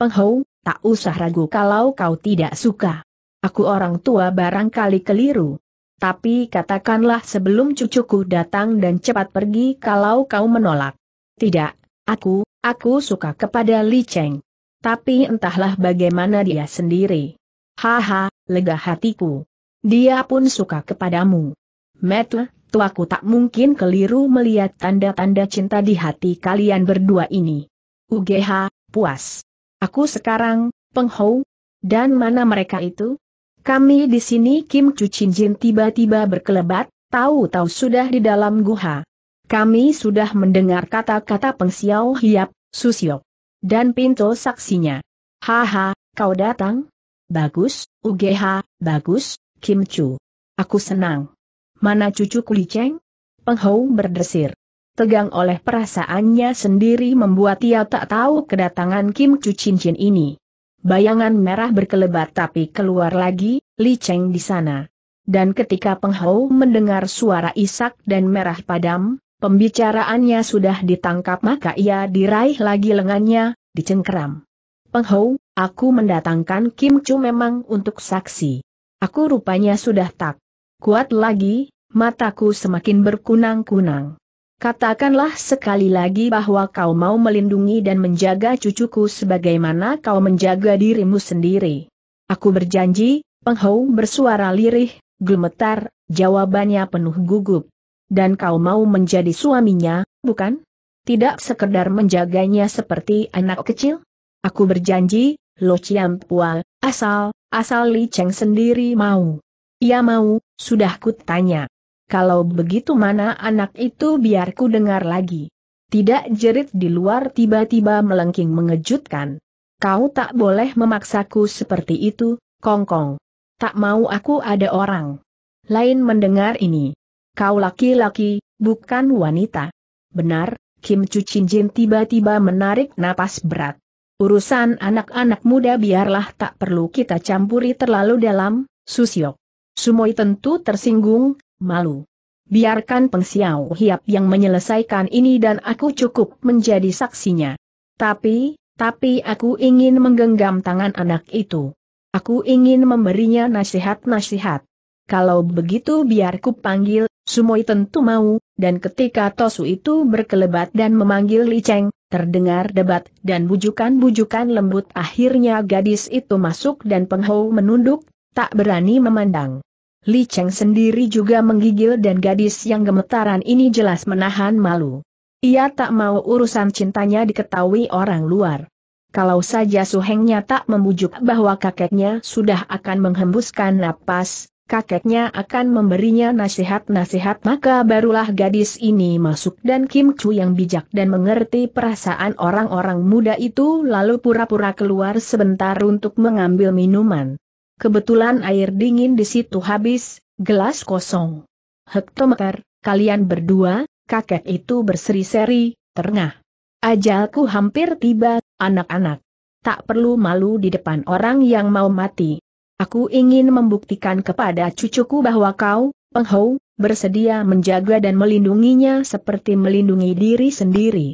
Peng tak usah ragu kalau kau tidak suka. Aku orang tua barangkali keliru. Tapi katakanlah sebelum cucuku datang dan cepat pergi kalau kau menolak. Tidak, aku, aku suka kepada Li Cheng. Tapi entahlah bagaimana dia sendiri. Haha, lega hatiku. Dia pun suka kepadamu. Metu, tuaku tak mungkin keliru melihat tanda-tanda cinta di hati kalian berdua ini. UGH, puas. Aku sekarang, Penghau. Dan mana mereka itu? Kami di sini Kim Chu Jin tiba-tiba berkelebat, tahu-tahu sudah di dalam guha. Kami sudah mendengar kata-kata Peng Xiao Hiap, Susio. Dan pintu saksinya. Haha, kau datang? Bagus, Ugeha, bagus, Kim Chu. Aku senang. Mana cucu Kuli Cheng? Penghau berdesir tegang oleh perasaannya sendiri membuat ia tak tahu kedatangan Kim Chu cincin ini. Bayangan merah berkelebat tapi keluar lagi, Li Cheng di sana. Dan ketika Peng Hou mendengar suara isak dan merah padam, pembicaraannya sudah ditangkap maka ia diraih lagi lengannya, dicengkeram. Peng Hou, aku mendatangkan Kim Chu memang untuk saksi. Aku rupanya sudah tak kuat lagi, mataku semakin berkunang-kunang. Katakanlah sekali lagi bahwa kau mau melindungi dan menjaga cucuku sebagaimana kau menjaga dirimu sendiri. Aku berjanji, Penghau bersuara lirih, gemetar, jawabannya penuh gugup. Dan kau mau menjadi suaminya, bukan? Tidak sekedar menjaganya seperti anak kecil? Aku berjanji, Lo ciam Pual, asal, asal Li Cheng sendiri mau. Ia mau, sudah kutanya. Kalau begitu mana anak itu biarku dengar lagi. Tidak jerit di luar tiba-tiba melengking mengejutkan. Kau tak boleh memaksaku seperti itu, kongkong. Tak mau aku ada orang. Lain mendengar ini. Kau laki-laki, bukan wanita. Benar, Kim Chu Chin Jin tiba-tiba menarik napas berat. Urusan anak-anak muda biarlah tak perlu kita campuri terlalu dalam, Susyok. Sumoi tentu tersinggung, malu. Biarkan Peng Xiao Hiap yang menyelesaikan ini dan aku cukup menjadi saksinya. Tapi, tapi aku ingin menggenggam tangan anak itu. Aku ingin memberinya nasihat-nasihat. Kalau begitu biar ku panggil, Sumoi tentu mau, dan ketika Tosu itu berkelebat dan memanggil Li Cheng, terdengar debat dan bujukan-bujukan lembut akhirnya gadis itu masuk dan Peng Hou menunduk, tak berani memandang. Li Cheng sendiri juga menggigil dan gadis yang gemetaran ini jelas menahan malu. Ia tak mau urusan cintanya diketahui orang luar. Kalau saja Suhengnya tak membujuk bahwa kakeknya sudah akan menghembuskan napas, kakeknya akan memberinya nasihat-nasihat maka barulah gadis ini masuk dan Kim Chu yang bijak dan mengerti perasaan orang-orang muda itu lalu pura-pura keluar sebentar untuk mengambil minuman kebetulan air dingin di situ habis, gelas kosong. Hektometer, kalian berdua, kakek itu berseri-seri, terengah. Ajalku hampir tiba, anak-anak. Tak perlu malu di depan orang yang mau mati. Aku ingin membuktikan kepada cucuku bahwa kau, Penghou, bersedia menjaga dan melindunginya seperti melindungi diri sendiri.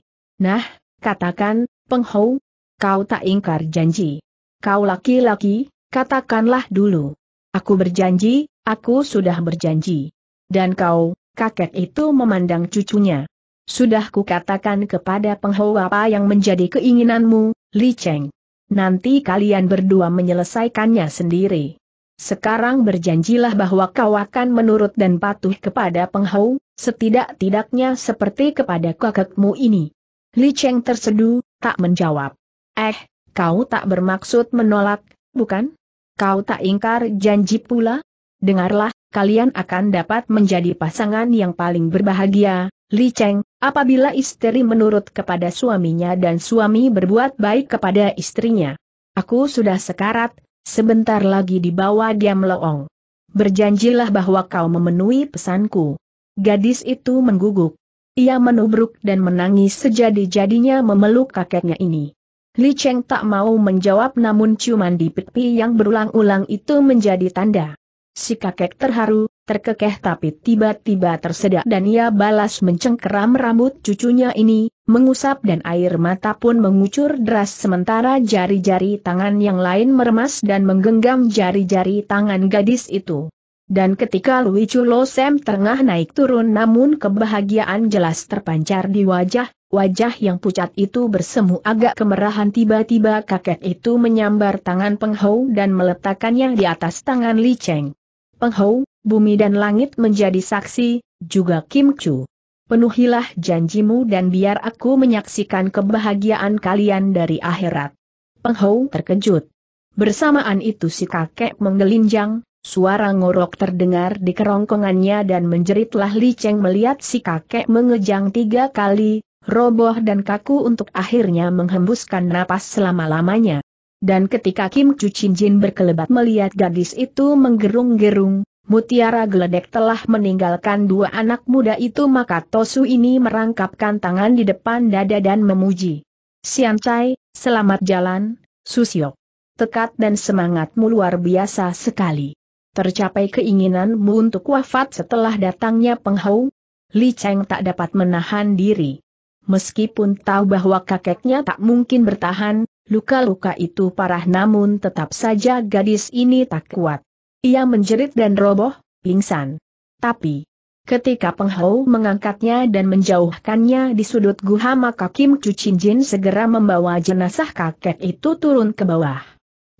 Nah, katakan, Penghou, kau tak ingkar janji. Kau laki-laki, Katakanlah dulu. Aku berjanji, aku sudah berjanji. Dan kau, kakek itu memandang cucunya. Sudah kukatakan kepada penghawa apa yang menjadi keinginanmu, Li Cheng. Nanti kalian berdua menyelesaikannya sendiri. Sekarang berjanjilah bahwa kau akan menurut dan patuh kepada penghau, setidak-tidaknya seperti kepada kakekmu ini. Li Cheng terseduh, tak menjawab. Eh, kau tak bermaksud menolak, bukan? Kau tak ingkar janji pula? Dengarlah, kalian akan dapat menjadi pasangan yang paling berbahagia, Li Cheng, apabila istri menurut kepada suaminya dan suami berbuat baik kepada istrinya. Aku sudah sekarat, sebentar lagi dibawa dia melong. Berjanjilah bahwa kau memenuhi pesanku. Gadis itu mengguguk. Ia menubruk dan menangis sejadi-jadinya memeluk kakeknya ini. Li Cheng tak mau menjawab namun ciuman di pipi yang berulang-ulang itu menjadi tanda. Si kakek terharu, terkekeh tapi tiba-tiba tersedak dan ia balas mencengkeram rambut cucunya ini, mengusap dan air mata pun mengucur deras sementara jari-jari tangan yang lain meremas dan menggenggam jari-jari tangan gadis itu. Dan ketika Lui Chulo Sam tengah naik turun namun kebahagiaan jelas terpancar di wajah, Wajah yang pucat itu bersemu agak kemerahan tiba-tiba kakek itu menyambar tangan Penghou dan meletakkannya di atas tangan Li Cheng. Penghou, bumi dan langit menjadi saksi, juga Kim Chu. Penuhilah janjimu dan biar aku menyaksikan kebahagiaan kalian dari akhirat. Penghou terkejut. Bersamaan itu si kakek menggelinjang, suara ngorok terdengar di kerongkongannya dan menjeritlah Li Cheng melihat si kakek mengejang tiga kali, roboh dan kaku untuk akhirnya menghembuskan napas selama-lamanya. Dan ketika Kim Cucin Jin berkelebat melihat gadis itu menggerung-gerung, Mutiara Geledek telah meninggalkan dua anak muda itu maka Tosu ini merangkapkan tangan di depan dada dan memuji. Sian Chai, selamat jalan, Susio. Tekad dan semangatmu luar biasa sekali. Tercapai keinginanmu untuk wafat setelah datangnya penghau? Li Cheng tak dapat menahan diri. Meskipun tahu bahwa kakeknya tak mungkin bertahan, luka-luka itu parah namun tetap saja gadis ini tak kuat. Ia menjerit dan roboh, pingsan. Tapi, ketika penghau mengangkatnya dan menjauhkannya di sudut guha maka Kim Jin segera membawa jenazah kakek itu turun ke bawah.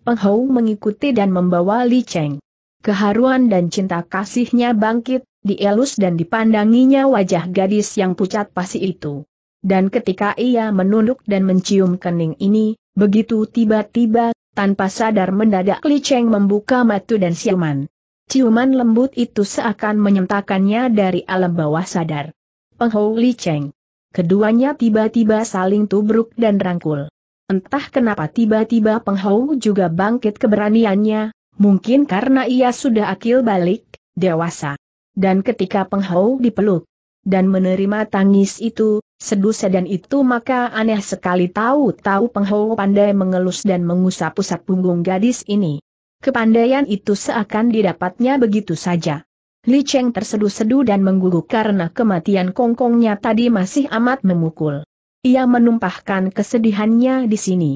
Penghau mengikuti dan membawa Li Cheng. Keharuan dan cinta kasihnya bangkit, dielus dan dipandanginya wajah gadis yang pucat pasi itu. Dan ketika ia menunduk dan mencium kening ini, begitu tiba-tiba, tanpa sadar mendadak Li Cheng membuka mata dan siuman. Ciuman lembut itu seakan menyentakannya dari alam bawah sadar. Penghou Li Cheng. Keduanya tiba-tiba saling tubruk dan rangkul. Entah kenapa tiba-tiba Penghou juga bangkit keberaniannya, mungkin karena ia sudah akil balik, dewasa. Dan ketika Penghou dipeluk dan menerima tangis itu, Seduh-seduh sedan itu maka aneh sekali tahu-tahu Penghau pandai mengelus dan mengusap pusat punggung gadis ini. Kepandaian itu seakan didapatnya begitu saja. Li Cheng tersedu-sedu dan menggugur karena kematian kongkongnya tadi masih amat memukul. Ia menumpahkan kesedihannya di sini.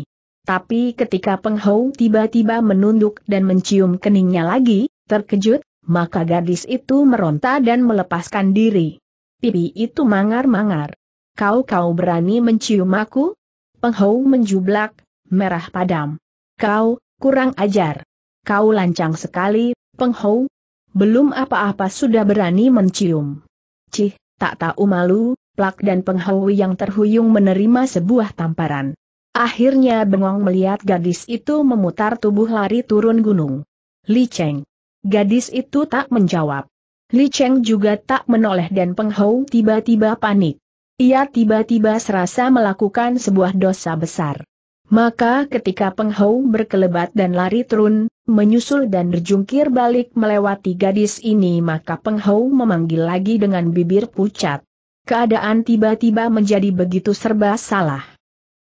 Tapi ketika Peng tiba-tiba menunduk dan mencium keningnya lagi, terkejut, maka gadis itu meronta dan melepaskan diri. Pipi itu mangar-mangar. Kau-kau berani mencium aku? Penghou menjublak, merah padam. Kau, kurang ajar. Kau lancang sekali, Penghou. Belum apa-apa sudah berani mencium. Cih, tak tahu malu, plak dan Penghou yang terhuyung menerima sebuah tamparan. Akhirnya bengong melihat gadis itu memutar tubuh lari turun gunung. Li Cheng. Gadis itu tak menjawab. Li Cheng juga tak menoleh dan Penghou tiba-tiba panik. Ia tiba-tiba serasa melakukan sebuah dosa besar. Maka ketika Peng Hou berkelebat dan lari turun, menyusul dan berjungkir balik melewati gadis ini maka Peng Hou memanggil lagi dengan bibir pucat. Keadaan tiba-tiba menjadi begitu serba salah.